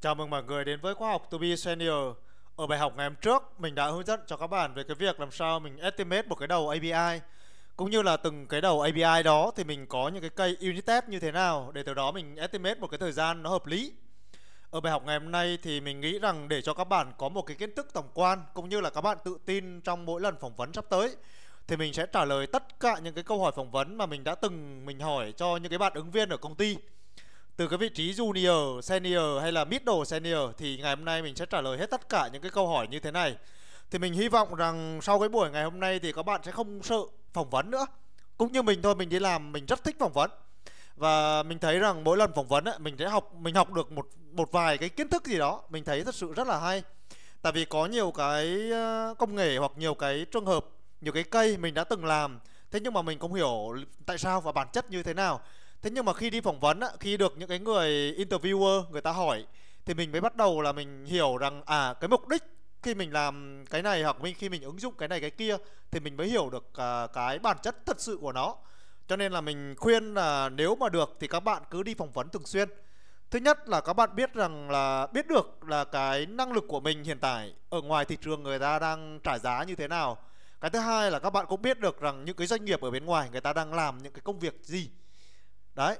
Chào mừng mọi người đến với khoa học To Be Senior. Ở bài học ngày hôm trước, mình đã hướng dẫn cho các bạn về cái việc làm sao mình estimate một cái đầu API cũng như là từng cái đầu API đó thì mình có những cái cây unit test như thế nào để từ đó mình estimate một cái thời gian nó hợp lý. Ở bài học ngày hôm nay thì mình nghĩ rằng để cho các bạn có một cái kiến thức tổng quan cũng như là các bạn tự tin trong mỗi lần phỏng vấn sắp tới thì mình sẽ trả lời tất cả những cái câu hỏi phỏng vấn mà mình đã từng mình hỏi cho những cái bạn ứng viên ở công ty từ cái vị trí junior, senior hay là middle senior thì ngày hôm nay mình sẽ trả lời hết tất cả những cái câu hỏi như thế này. Thì mình hy vọng rằng sau cái buổi ngày hôm nay thì các bạn sẽ không sợ phỏng vấn nữa. Cũng như mình thôi, mình đi làm mình rất thích phỏng vấn. Và mình thấy rằng mỗi lần phỏng vấn ấy, mình sẽ học mình học được một một vài cái kiến thức gì đó, mình thấy thật sự rất là hay. Tại vì có nhiều cái ờ, công nghệ hoặc nhiều cái trường hợp, nhiều cái cây mình đã từng làm, thế nhưng mà mình không hiểu tại sao và bản chất như thế nào thế nhưng mà khi đi phỏng vấn á, khi được những cái người interviewer người ta hỏi thì mình mới bắt đầu là mình hiểu rằng à cái mục đích khi mình làm cái này hoặc mình khi mình ứng dụng cái này cái kia thì mình mới hiểu được uh, cái bản chất thật sự của nó cho nên là mình khuyên là nếu mà được thì các bạn cứ đi phỏng vấn thường xuyên thứ nhất là các bạn biết rằng là biết được là cái năng lực của mình hiện tại ở ngoài thị trường người ta đang trả giá như thế nào cái thứ hai là các bạn cũng biết được rằng những cái doanh nghiệp ở bên ngoài người ta đang làm những cái công việc gì đấy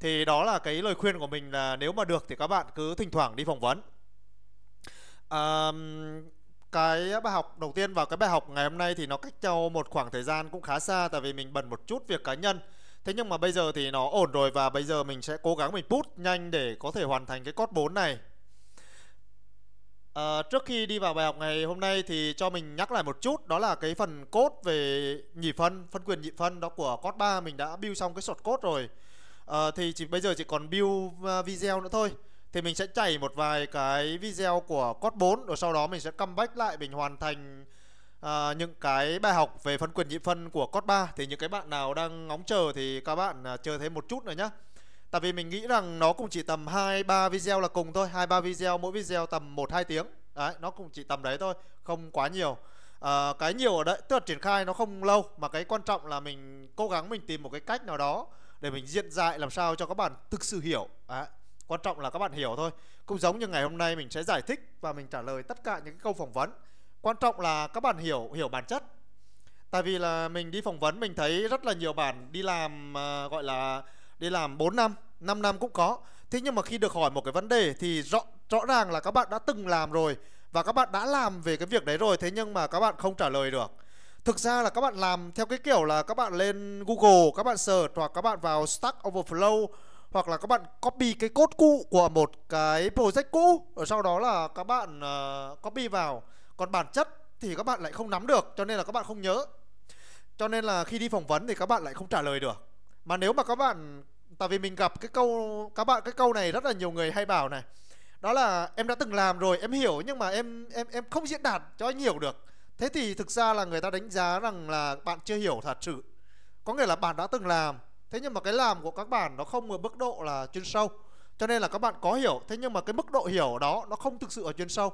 thì đó là cái lời khuyên của mình là nếu mà được thì các bạn cứ thỉnh thoảng đi phỏng vấn à, cái bài học đầu tiên và cái bài học ngày hôm nay thì nó cách nhau một khoảng thời gian cũng khá xa tại vì mình bận một chút việc cá nhân thế nhưng mà bây giờ thì nó ổn rồi và bây giờ mình sẽ cố gắng mình put nhanh để có thể hoàn thành cái cốt 4 này à, trước khi đi vào bài học ngày hôm nay thì cho mình nhắc lại một chút đó là cái phần cốt về nhị phân phân quyền nhị phân đó của cốt 3 mình đã build xong cái sọt cốt rồi à, thì chỉ bây giờ chỉ còn build ờ, video nữa thôi thì mình sẽ chảy một vài cái video của code 4 rồi sau đó mình sẽ comeback lại mình hoàn thành à, những cái bài học về phân quyền nhị phân của code 3 thì những cái bạn nào đang ngóng chờ thì các bạn chờ thêm một chút nữa nhé. tại vì mình nghĩ rằng nó cũng chỉ tầm 2 3 video là cùng thôi, 2 3 video mỗi video tầm 1 2 tiếng. Đấy, nó cũng chỉ tầm đấy thôi, không quá nhiều. À, cái nhiều ở đấy tức là triển khai nó không lâu mà cái quan trọng là mình cố gắng mình tìm một cái cách nào đó để mình diễn dại làm sao cho các bạn thực sự hiểu à, quan trọng là các bạn hiểu thôi cũng giống như ngày hôm nay mình sẽ giải thích và mình trả lời tất cả những câu phỏng vấn quan trọng là các bạn hiểu hiểu bản chất tại vì là mình đi phỏng vấn mình thấy rất là nhiều bạn đi làm uh, gọi là đi làm 4 năm 5 năm cũng có thế nhưng mà khi được hỏi một cái vấn đề thì rõ rõ ràng là các bạn đã từng làm rồi và các bạn đã làm về cái việc đấy rồi thế nhưng mà các bạn không trả lời được Thực ra là các bạn làm theo cái kiểu là các bạn lên Google, các bạn search hoặc các bạn vào Stack Overflow hoặc là các bạn copy cái cốt cũ của một cái project cũ ở sau đó là các bạn uh, copy vào. Còn bản chất thì các bạn lại không nắm được cho nên là các bạn không nhớ. Cho nên là khi đi phỏng vấn thì các bạn lại không trả lời được. Mà nếu mà các bạn tại vì mình gặp cái câu các bạn cái câu này rất là nhiều người hay bảo này. Đó là em đã từng làm rồi, em hiểu nhưng mà em em em không diễn đạt cho anh hiểu được thế thì thực ra là người ta đánh giá rằng là bạn chưa hiểu thật sự có nghĩa là bạn đã từng làm thế nhưng mà cái làm của các bạn nó không ở mức độ là chuyên sâu cho nên là các bạn có hiểu thế nhưng mà cái mức độ hiểu đó nó không thực sự ở chuyên sâu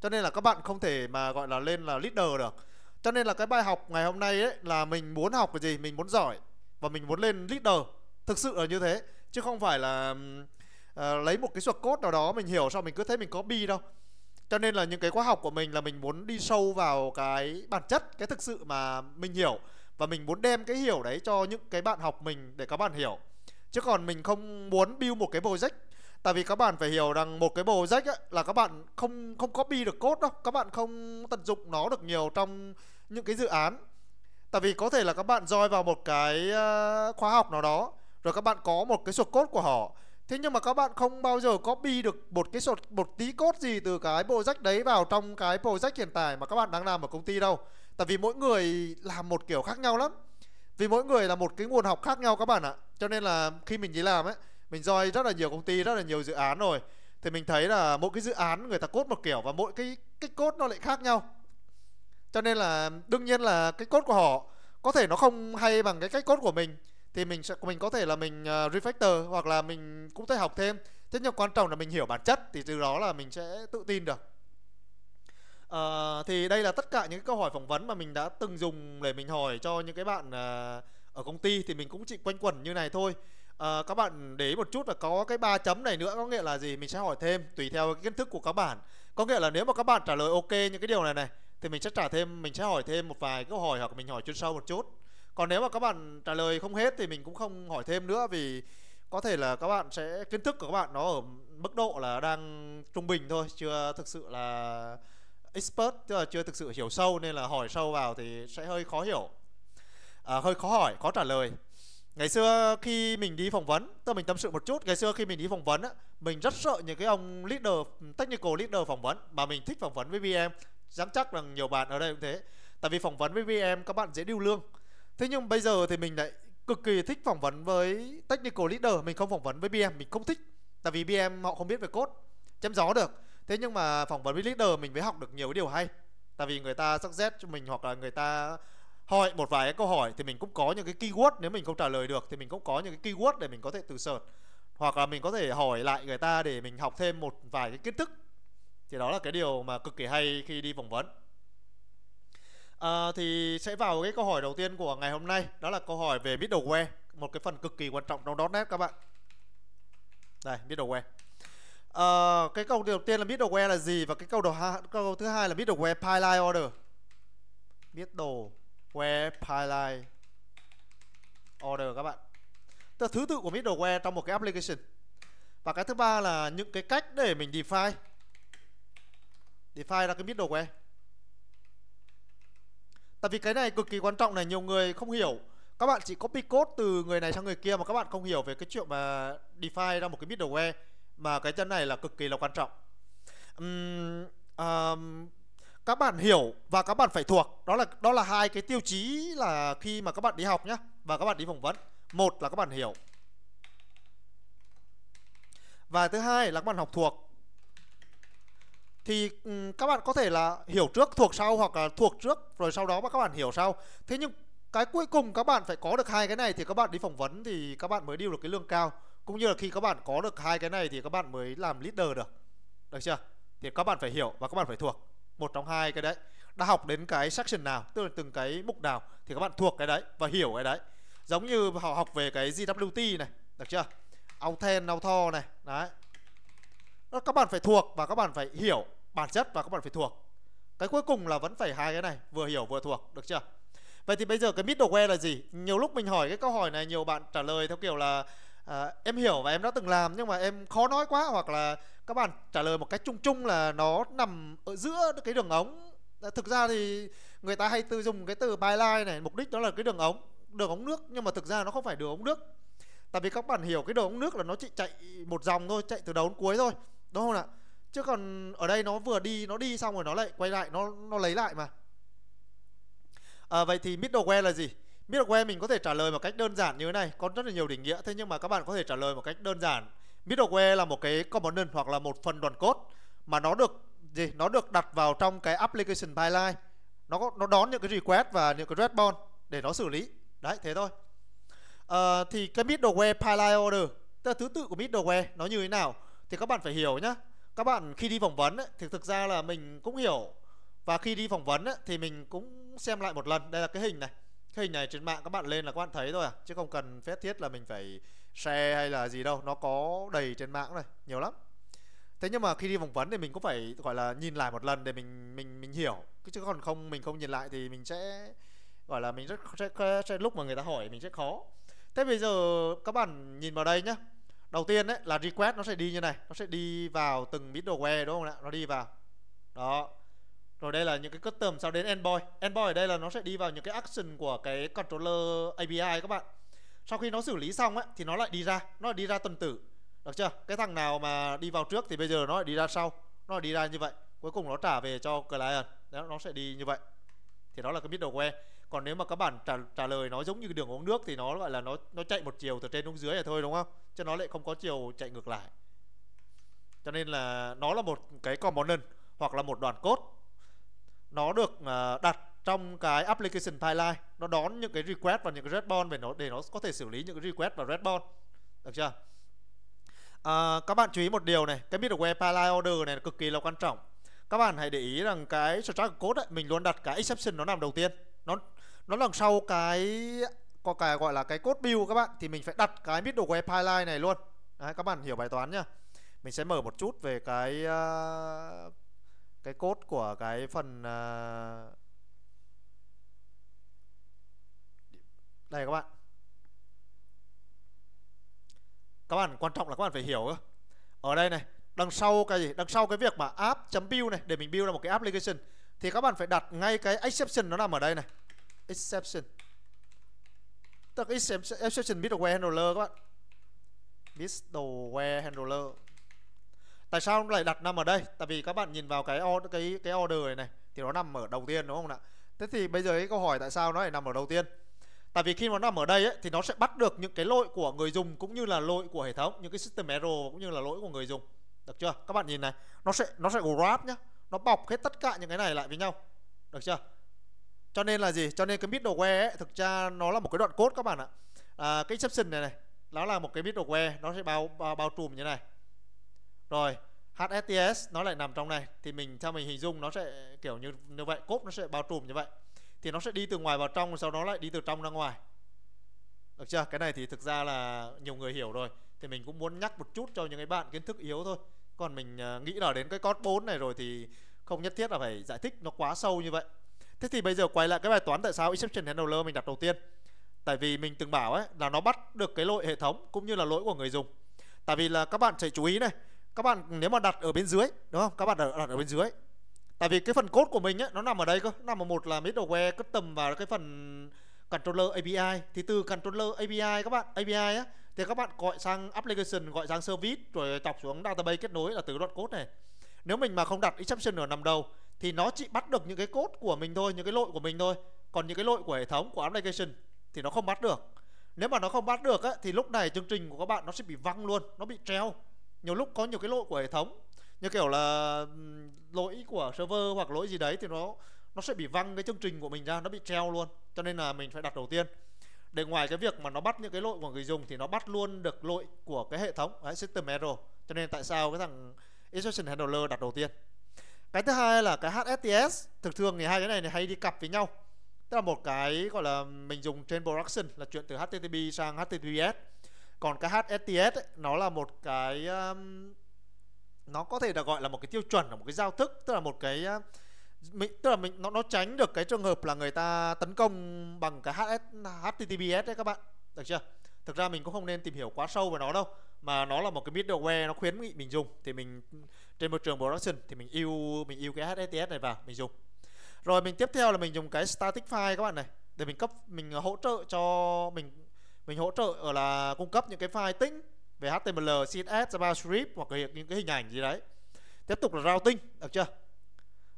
cho nên là các bạn không thể mà gọi là lên là leader được cho nên là cái bài học ngày hôm nay ấy là mình muốn học cái gì mình muốn giỏi và mình muốn lên leader thực sự là như thế chứ không phải là uh, lấy một cái suộc cốt nào đó mình hiểu xong mình cứ thấy mình có bi đâu cho nên là những cái khóa học của mình là mình muốn đi sâu vào cái bản chất cái thực sự mà mình hiểu và mình muốn đem cái hiểu đấy cho những cái bạn học mình để các bạn hiểu chứ còn mình không muốn build một cái project tại vì các bạn phải hiểu rằng một cái project ấy, là các bạn không không copy được code đâu các bạn không tận dụng nó được nhiều trong những cái dự án tại vì có thể là các bạn roi vào một cái ờ, khóa học nào đó rồi các bạn có một cái sụt code của họ Thế nhưng mà các bạn không bao giờ copy được một cái sột một tí cốt gì từ cái project đấy vào trong cái project hiện tại mà các bạn đang làm ở công ty đâu. Tại vì mỗi người làm một kiểu khác nhau lắm. Vì mỗi người là một cái nguồn học khác nhau các bạn ạ. Cho nên là khi mình đi làm ấy, mình join rất là nhiều công ty, rất là nhiều dự án rồi thì mình thấy là mỗi cái dự án người ta cốt một kiểu và mỗi cái cái cốt nó lại khác nhau. Cho nên là đương nhiên là cái cốt của họ có thể nó không hay bằng cái cách cốt của mình thì mình sẽ mình có thể là mình ờ, refactor hoặc là mình cũng thể học thêm thế nhưng quan trọng là mình hiểu bản chất thì từ đó là mình sẽ tự tin được uh, thì đây là tất cả những câu hỏi phỏng vấn mà mình đã từng dùng để mình hỏi cho những cái bạn uh, ở công ty thì mình cũng chỉ quanh quẩn như này thôi uh, các bạn để ý một chút là có cái ba chấm này nữa có nghĩa là gì mình sẽ hỏi thêm tùy theo cái kiến thức của các bạn có nghĩa là nếu mà các bạn trả lời ok những cái điều này này thì mình sẽ trả thêm mình sẽ hỏi thêm một vài câu hỏi hoặc mình hỏi chuyên sâu một chút còn nếu mà các bạn trả lời không hết thì mình cũng không hỏi thêm nữa vì có thể là các bạn sẽ kiến thức của các bạn nó ở mức độ là đang trung bình thôi chưa thực sự là expert tức là chưa thực sự hiểu sâu nên là hỏi sâu vào thì sẽ hơi khó hiểu à, hơi khó hỏi khó trả lời ngày xưa khi mình đi phỏng vấn tôi mình tâm sự một chút ngày xưa khi mình đi phỏng vấn á, mình rất sợ những cái ông leader technical leader phỏng vấn mà mình thích phỏng vấn với vm dám chắc là nhiều bạn ở đây cũng thế tại vì phỏng vấn với vm các bạn dễ điêu lương Thế nhưng bây giờ thì mình lại cực kỳ thích phỏng vấn với technical leader, mình không phỏng vấn với BM, mình không thích. Tại vì BM họ không biết về code, chém gió được. Thế nhưng mà phỏng vấn với leader mình mới học được nhiều điều hay. Tại vì người ta suggest cho mình hoặc là người ta hỏi một vài câu hỏi thì mình cũng có những cái keyword nếu mình không trả lời được thì mình cũng có những cái keyword để mình có thể từ search hoặc là mình có thể hỏi lại người ta để mình học thêm một vài cái kiến thức thì đó là cái điều mà cực kỳ hay khi đi phỏng vấn à, thì sẽ vào cái câu hỏi đầu tiên của ngày hôm nay đó là câu hỏi về middleware một cái phần cực kỳ quan trọng trong .NET các bạn đây middleware à, ờ, cái câu đầu tiên là middleware là gì và cái câu đầu câu thứ hai là middleware pipeline order middleware pipeline order các bạn tức thứ tự của middleware trong một cái application và cái thứ ba là những cái cách để mình define define ra cái middleware Tại vì cái này cực kỳ quan trọng này Nhiều người không hiểu Các bạn chỉ copy code từ người này sang người kia Mà các bạn không hiểu về cái chuyện mà defi ra một cái middleware Mà cái chân này là cực kỳ là quan trọng um, um, Các bạn hiểu và các bạn phải thuộc Đó là đó là hai cái tiêu chí là khi mà các bạn đi học nhé Và các bạn đi phỏng vấn Một là các bạn hiểu Và thứ hai là các bạn học thuộc thì các bạn có thể là hiểu trước thuộc sau hoặc là thuộc trước rồi sau đó các bạn hiểu sau thế nhưng cái cuối cùng các bạn phải có được hai cái này thì các bạn đi phỏng vấn thì các bạn mới điêu được cái lương cao cũng như là khi các bạn có được hai cái này thì các bạn mới làm leader được được chưa thì các bạn phải hiểu và các bạn phải thuộc một trong hai cái đấy đã học đến cái section nào tức là từng cái mục nào thì các bạn thuộc cái đấy và hiểu cái đấy giống như họ học về cái GWT này được chưa Authent, Author này đấy các bạn phải thuộc và các bạn phải hiểu bản chất và các bạn phải thuộc cái cuối cùng là vẫn phải hai cái này vừa hiểu vừa thuộc được chưa vậy thì bây giờ cái middleware là gì nhiều lúc mình hỏi cái câu hỏi này nhiều bạn trả lời theo kiểu là à, em hiểu và em đã từng làm nhưng mà em khó nói quá hoặc là các bạn trả lời một cách chung chung là nó nằm ở giữa cái đường ống thực ra thì người ta hay tự dùng cái từ byline này mục đích đó là cái đường ống đường ống nước nhưng mà thực ra nó không phải đường ống nước tại vì các bạn hiểu cái đường ống nước là nó chỉ chạy một dòng thôi chạy từ đầu đến cuối thôi đúng không ạ chứ còn ở đây nó vừa đi nó đi xong rồi nó lại quay lại nó nó lấy lại mà à, vậy thì middleware là gì middleware mình có thể trả lời một cách đơn giản như thế này có rất là nhiều định nghĩa thế nhưng mà các bạn có thể trả lời một cách đơn giản middleware là một cái component hoặc là một phần đoàn cốt mà nó được gì nó được đặt vào trong cái application pipeline nó nó đón những cái request và những cái response để nó xử lý đấy thế thôi à, thì cái middleware pipeline order tức là thứ tự của middleware nó như thế nào thì các bạn phải hiểu nhá các bạn khi đi phỏng vấn ấy, thì thực ra là mình cũng hiểu và khi đi phỏng vấn ấy, thì mình cũng xem lại một lần đây là cái hình này cái hình này trên mạng các bạn lên là các bạn thấy thôi à chứ không cần phép thiết là mình phải share hay là gì đâu nó có đầy trên mạng này nhiều lắm thế nhưng mà khi đi phỏng vấn thì mình cũng phải gọi là nhìn lại một lần để mình mình mình hiểu chứ còn không mình không nhìn lại thì mình sẽ gọi là mình rất sẽ, sẽ lúc mà người ta hỏi mình sẽ khó thế bây giờ các bạn nhìn vào đây nhá đầu tiên đấy là request nó sẽ đi như này nó sẽ đi vào từng middleware đúng không ạ nó đi vào đó rồi đây là những cái custom sau đến endpoint endpoint ở đây là nó sẽ đi vào những cái action của cái controller API các bạn sau khi nó xử lý xong ấy, thì nó lại đi ra nó lại đi ra tuần tử được chưa cái thằng nào mà đi vào trước thì bây giờ nó lại đi ra sau nó lại đi ra như vậy cuối cùng nó trả về cho client đó, nó sẽ đi như vậy thì đó là cái middleware còn nếu mà các bạn trả, trả lời nó giống như cái đường uống nước thì nó gọi là nó nó chạy một chiều từ trên xuống dưới là thôi đúng không cho nó lại không có chiều chạy ngược lại cho nên là nó là một cái component hoặc là một đoạn code nó được à, đặt trong cái application pipeline nó đón những cái request và những cái response về nó để nó có thể xử lý những cái request và response được chưa à, các bạn chú ý một điều này cái middleware pipeline order này cực kỳ là quan trọng các bạn hãy để ý rằng cái structure code ấy, mình luôn đặt cái exception nó nằm đầu tiên nó nó đằng sau cái có cái gọi là cái code build các bạn thì mình phải đặt cái middleware pipeline này luôn Đấy, các bạn hiểu bài toán nhá mình sẽ mở một chút về cái uh, cái code của cái phần uh... đây các bạn các bạn quan trọng là các bạn phải hiểu ở đây này đằng sau cái gì đằng sau cái việc mà app.build chấm này để mình build ra một cái application thì các bạn phải đặt ngay cái exception nó nằm ở đây này exception tức exception middleware handler các bạn middleware handler tại sao nó lại đặt nằm ở đây tại vì các bạn nhìn vào cái order, cái cái order này này thì nó nằm ở đầu tiên đúng không ạ thế thì bây giờ cái câu hỏi tại sao nó lại nằm ở đầu tiên tại vì khi nó nằm ở đây ấy, thì nó sẽ bắt được những cái lỗi của người dùng cũng như là lỗi của hệ thống những cái system error cũng như là lỗi của người dùng được chưa các bạn nhìn này nó sẽ nó sẽ grab nhá nó bọc hết tất cả những cái này lại với nhau được chưa cho nên là gì cho nên cái middleware ấy, thực ra nó là một cái đoạn code các bạn ạ à, cái exception này này nó là một cái middleware nó sẽ bao bao, bao trùm như này rồi HSTS nó lại nằm trong này thì mình theo mình hình dung nó sẽ kiểu như như vậy cốt nó sẽ bao trùm như vậy thì nó sẽ đi từ ngoài vào trong sau đó lại đi từ trong ra ngoài được chưa cái này thì thực ra là nhiều người hiểu rồi thì mình cũng muốn nhắc một chút cho những cái bạn kiến thức yếu thôi còn mình à, nghĩ là đến cái code 4 này rồi thì không nhất thiết là phải giải thích nó quá sâu như vậy Thế thì bây giờ quay lại cái bài toán tại sao exception handler mình đặt đầu tiên. Tại vì mình từng bảo ấy là nó bắt được cái lỗi hệ thống cũng như là lỗi của người dùng. Tại vì là các bạn phải chú ý này, các bạn nếu mà đặt ở bên dưới, đúng không? Các bạn đặt, đặt ở bên dưới. Tại vì cái phần code của mình ấy nó nằm ở đây cơ, nằm ở một là middleware custom và cái phần controller API. Thì từ controller API các bạn, API á thì các bạn gọi sang application, gọi sang service rồi tọc xuống database kết nối là từ đoạn code này. Nếu mình mà không đặt exception ở nằm đầu thì nó chỉ bắt được những cái cốt của mình thôi những cái lỗi của mình thôi còn những cái lỗi của hệ thống của application thì nó không bắt được nếu mà nó không bắt được á, thì lúc này chương trình của các bạn nó sẽ bị văng luôn nó bị treo nhiều lúc có nhiều cái lỗi của hệ thống như kiểu là lỗi của server hoặc lỗi gì đấy thì nó nó sẽ bị văng cái chương trình của mình ra nó bị treo luôn cho nên là mình phải đặt đầu tiên để ngoài cái việc mà nó bắt những cái lỗi của người dùng thì nó bắt luôn được lỗi của cái hệ thống đấy, system error cho nên tại sao cái thằng exception handler đặt đầu tiên cái thứ hai là cái HSTS thường thường thì hai cái này này hay đi cặp với nhau tức là một cái gọi là mình dùng trên production là chuyện từ HTTP sang HTTPS còn cái HSTS ấy, nó là một cái um, nó có thể là gọi là một cái tiêu chuẩn là một cái giao thức tức là một cái mình um, tức là mình nó nó tránh được cái trường hợp là người ta tấn công bằng cái HS, HTTPS đấy các bạn được chưa thực ra mình cũng không nên tìm hiểu quá sâu về nó đâu mà nó là một cái middleware nó khuyến nghị mình dùng thì mình trên môi trường production thì mình yêu mình yêu cái HSTS này vào mình dùng rồi mình tiếp theo là mình dùng cái static file các bạn này để mình cấp mình hỗ trợ cho mình mình hỗ trợ ở là cung cấp những cái file tĩnh về HTML, CSS, JavaScript hoặc là những cái hình ảnh gì đấy tiếp tục là routing được chưa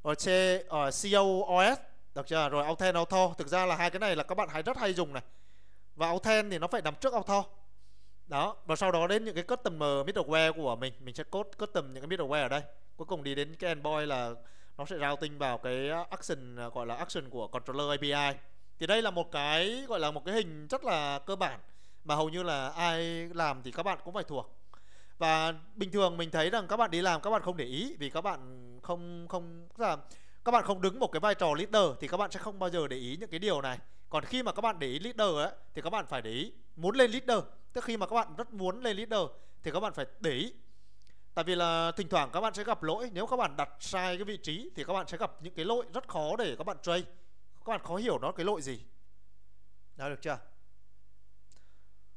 rồi C, ở ờ, COOS được chưa rồi Authent Auto thực ra là hai cái này là các bạn hãy rất hay dùng này và Authent thì nó phải nằm trước Auto đó và sau đó đến những cái customer middleware của mình mình sẽ code custom những cái middleware ở đây cuối cùng đi đến cái endpoint là nó sẽ routing vào cái action gọi là action của controller API thì đây là một cái gọi là một cái hình rất là cơ bản mà hầu như là ai làm thì các bạn cũng phải thuộc và bình thường mình thấy rằng các bạn đi làm các bạn không để ý vì các bạn không không là các bạn không đứng một cái vai trò leader thì các bạn sẽ không bao giờ để ý những cái điều này còn khi mà các bạn để ý leader ấy, thì các bạn phải để ý muốn lên leader tức khi mà các bạn rất muốn lên leader thì các bạn phải để ý tại vì là thỉnh thoảng các bạn sẽ gặp lỗi nếu các bạn đặt sai cái vị trí thì các bạn sẽ gặp những cái lỗi rất khó để các bạn trade các bạn khó hiểu nó cái lỗi gì đó được chưa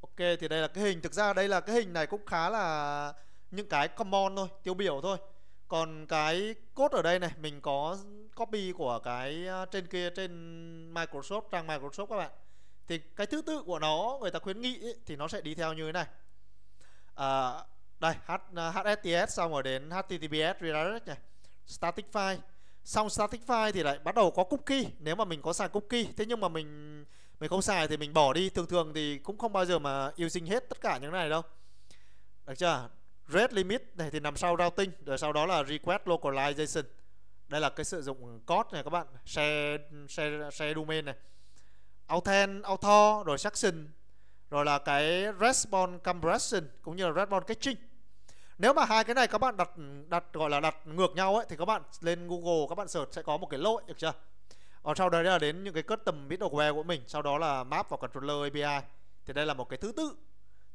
ok thì đây là cái hình thực ra đây là cái hình này cũng khá là những cái common thôi tiêu biểu thôi còn cái code ở đây này mình có copy của cái à, trên kia trên Microsoft trang Microsoft các bạn thì cái thứ tự của nó người ta khuyến nghị ấy, thì nó sẽ đi theo như thế này à, đây H, à, HSTS xong rồi đến HTTPS redirect này static file xong static file thì lại bắt đầu có cookie nếu mà mình có xài cookie thế nhưng mà mình mình không xài thì mình bỏ đi thường thường thì cũng không bao giờ mà yêu using hết tất cả những này đâu được chưa red limit này thì nằm sau routing rồi sau đó là request localization đây là cái sử dụng code này các bạn share share share domain này authen, Author, rồi Section rồi là cái Response Compression cũng như là Response catching nếu mà hai cái này các bạn đặt đặt gọi là đặt ngược nhau ấy thì các bạn lên Google các bạn search sẽ có một cái lỗi được chưa còn sau đấy là đến những cái custom middleware của mình sau đó là map vào controller API thì đây là một cái thứ tự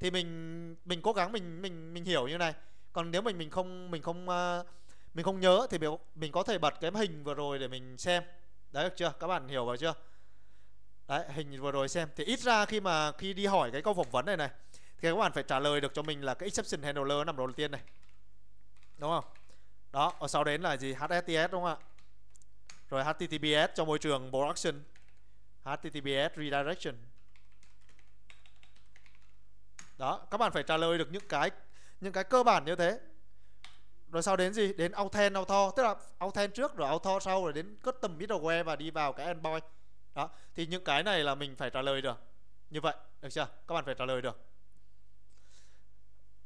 thì mình mình cố gắng mình mình mình hiểu như này còn nếu mình mình không mình không ờ, mình không nhớ thì mình có thể bật cái hình vừa rồi để mình xem đấy được chưa các bạn hiểu rồi chưa đấy hình vừa rồi xem thì ít ra khi mà khi đi hỏi cái câu phỏng vấn này này thì các bạn phải trả lời được cho mình là cái exception handler nằm đầu tiên này đúng không đó ở sau đến là gì HTTPS đúng không ạ rồi HTTPS cho môi trường production HTTPS redirection đó các bạn phải trả lời được những cái những cái cơ bản như thế rồi sau đến gì đến authent auto tức là authent trước rồi auto sau rồi đến custom middleware và đi vào cái endpoint đó thì những cái này là mình phải trả lời được như vậy được chưa các bạn phải trả lời được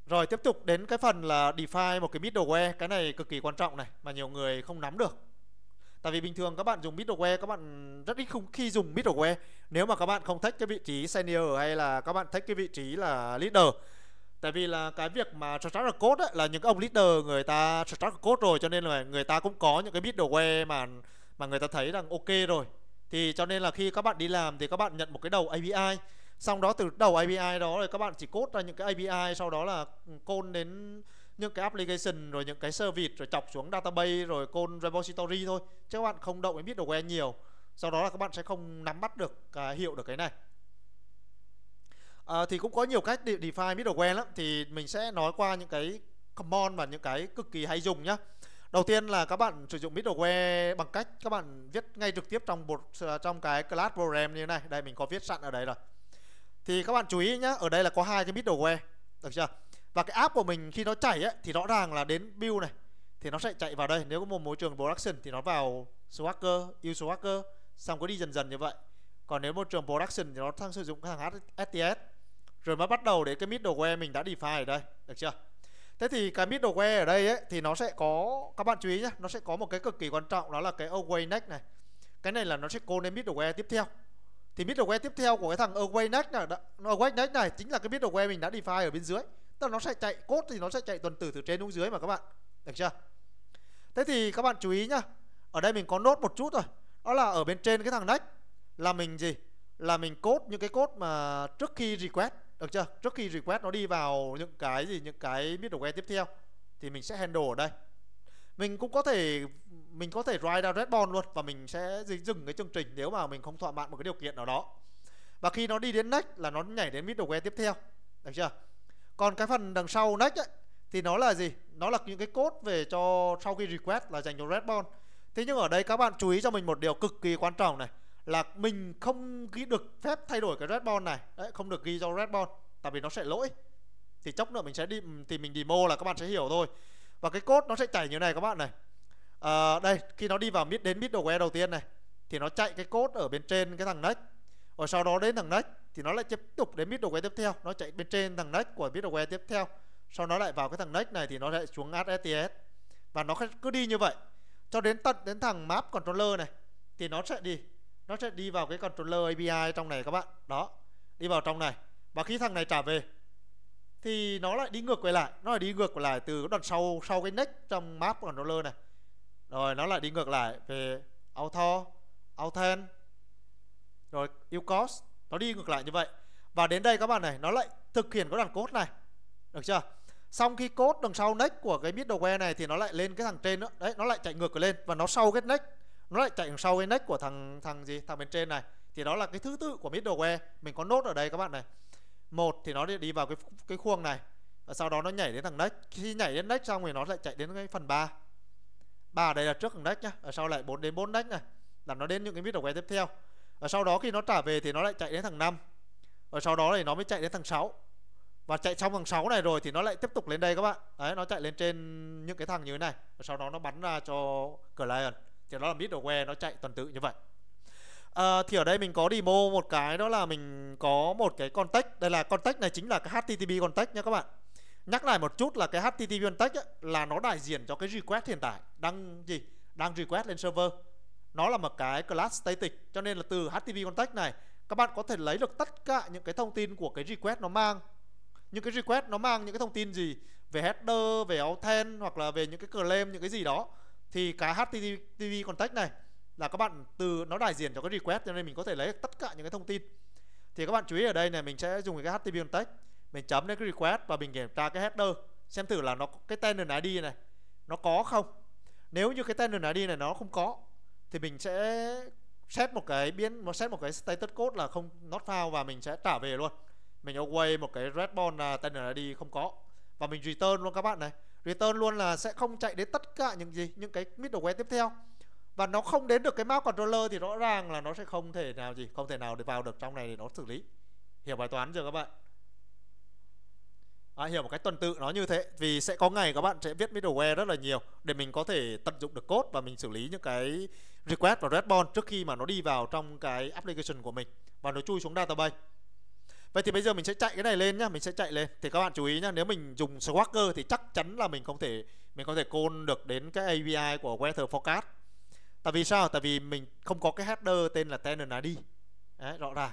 rồi tiếp tục đến cái phần là define một cái middleware cái này cực kỳ quan trọng này mà nhiều người không nắm được Tại vì bình thường các bạn dùng middleware các bạn rất ít không khi dùng middleware nếu mà các bạn không thích cái vị trí senior hay là các bạn thích cái vị trí là leader. Tại vì là cái việc mà structure code ấy, là những ông leader người ta structure code rồi cho nên là người ta cũng có những cái middleware mà mà người ta thấy rằng ok rồi thì cho nên là khi các bạn đi làm thì các bạn nhận một cái đầu API xong đó từ đầu API đó rồi các bạn chỉ cốt ra những cái API sau đó là côn đến những cái application rồi những cái service rồi chọc xuống database rồi côn repository thôi chứ các bạn không động đến biết quen nhiều sau đó là các bạn sẽ không nắm bắt được à, hiểu được cái này à, thì cũng có nhiều cách để define biết quen lắm thì mình sẽ nói qua những cái common và những cái cực kỳ hay dùng nhá Đầu tiên là các bạn sử dụng middleware bằng cách các bạn viết ngay trực tiếp trong một ờ, trong cái class program như thế này. Đây mình có viết sẵn ở đây rồi. Thì các bạn chú ý nhé ở đây là có hai cái middleware, được chưa? Và cái app của mình khi nó chảy ấy, thì rõ ràng là đến build này thì nó sẽ chạy vào đây. Nếu có một môi trường production thì nó vào Swagger, use Swagger, xong có đi dần dần như vậy. Còn nếu môi trường production thì nó thăng sử dụng hàng HTTPS. Rồi mới bắt đầu đến cái middleware mình đã define ở đây, được chưa? Thế thì cái middle way ở đây ấy, thì nó sẽ có các bạn chú ý nhé nó sẽ có một cái cực kỳ quan trọng đó là cái away neck này. Cái này là nó sẽ call lên middle way tiếp theo. Thì middle way tiếp theo của cái thằng away neck này, away neck này chính là cái middle way mình đã define ở bên dưới. Tức là nó sẽ chạy cốt thì nó sẽ chạy tuần tử từ trên xuống dưới mà các bạn. Được chưa? Thế thì các bạn chú ý nhá. Ở đây mình có nốt một chút rồi. Đó là ở bên trên cái thằng neck là mình gì? là mình cốt những cái cốt mà trước khi request được chưa trước khi request nó đi vào những cái gì những cái middleware tiếp theo thì mình sẽ handle ở đây mình cũng có thể mình có thể write down response luôn và mình sẽ dừng cái chương trình nếu mà mình không thỏa mãn một cái điều kiện nào đó và khi nó đi đến next là nó nhảy đến middleware tiếp theo được chưa còn cái phần đằng sau next ấy, thì nó là gì nó là những cái cốt về cho sau khi request là dành cho response thế nhưng ở đây các bạn chú ý cho mình một điều cực kỳ quan trọng này là mình không ghi được phép thay đổi cái red bond này đấy không được ghi do red bond tại vì nó sẽ lỗi thì chốc nữa mình sẽ đi thì mình demo là các bạn sẽ hiểu thôi và cái code nó sẽ chạy như này các bạn này à, đây khi nó đi vào mid đến middleware đầu tiên này thì nó chạy cái code ở bên trên cái thằng next rồi sau đó đến thằng next thì nó lại tiếp tục đến middleware tiếp theo nó chạy bên trên thằng next của middleware tiếp theo sau nó lại vào cái thằng next này thì nó lại xuống add và nó cứ đi như vậy cho đến tận đến thằng map controller này thì nó sẽ đi nó sẽ đi vào cái controller API trong này các bạn đó đi vào trong này và khi thằng này trả về thì nó lại đi ngược quay lại nó lại đi ngược lại từ cái đoạn sau sau cái next trong map controller này rồi nó lại đi ngược lại về auto authen rồi yêu ucos nó đi ngược lại như vậy và đến đây các bạn này nó lại thực hiện cái đoạn code này được chưa xong khi code đằng sau next của cái middleware này thì nó lại lên cái thằng trên nữa đấy nó lại chạy ngược lên và nó sau cái next nó lại chạy đằng sau cái nách của thằng thằng gì thằng bên trên này thì đó là cái thứ tự của middleware mình có nốt ở đây các bạn này một thì nó đi vào cái cái khuôn này và sau đó nó nhảy đến thằng nách khi nhảy đến nách xong thì nó lại chạy đến cái phần 3 ba đây là trước thằng nách nhá ở sau lại 4 đến 4 nách này làm nó đến những cái middleware tiếp theo và sau đó khi nó trả về thì nó lại chạy đến thằng 5 và sau đó thì nó mới chạy đến thằng 6 và chạy xong thằng 6 này rồi thì nó lại tiếp tục lên đây các bạn đấy nó chạy lên trên những cái thằng như thế này và sau đó nó bắn ra cho client thì nó là middleware nó chạy tuần tự như vậy à, thì ở đây mình có demo một cái đó là mình có một cái context đây là context này chính là cái http context nha các bạn nhắc lại một chút là cái http context ấy, là nó đại diện cho cái request hiện tại đang gì đang request lên server nó là một cái class static cho nên là từ http context này các bạn có thể lấy được tất cả những cái thông tin của cái request nó mang những cái request nó mang những cái thông tin gì về header về authent hoặc là về những cái claim những cái gì đó thì cái HTTP context này là các bạn từ nó đại diện cho cái request cho nên mình có thể lấy tất cả những cái thông tin thì các bạn chú ý ở đây này mình sẽ dùng cái HTTP context mình chấm lên cái request và mình kiểm tra cái header xem thử là nó cái tenant ID này nó có không nếu như cái tenant ID này nó không có thì mình sẽ set một cái biến nó set một cái status code là không not found và mình sẽ trả về luôn mình away một cái response là tenant ID không có và mình return luôn các bạn này return luôn là sẽ không chạy đến tất cả những gì những cái middleware tiếp theo và nó không đến được cái mouse controller thì rõ ràng là nó sẽ không thể nào gì không thể nào để vào được trong này để nó xử lý hiểu bài toán chưa các bạn à, hiểu một cách tuần tự nó như thế vì sẽ có ngày các bạn sẽ viết middleware rất là nhiều để mình có thể tận dụng được code và mình xử lý những cái request và response trước khi mà nó đi vào trong cái application của mình và nó chui xuống database Vậy thì bây giờ mình sẽ chạy cái này lên nhá, mình sẽ chạy lên. Thì các bạn chú ý nhá, nếu mình dùng Swagger thì chắc chắn là mình không thể mình có thể côn được đến cái API của Weather Forecast. Tại vì sao? Tại vì mình không có cái header tên là tenant ID. Đấy, rõ ràng.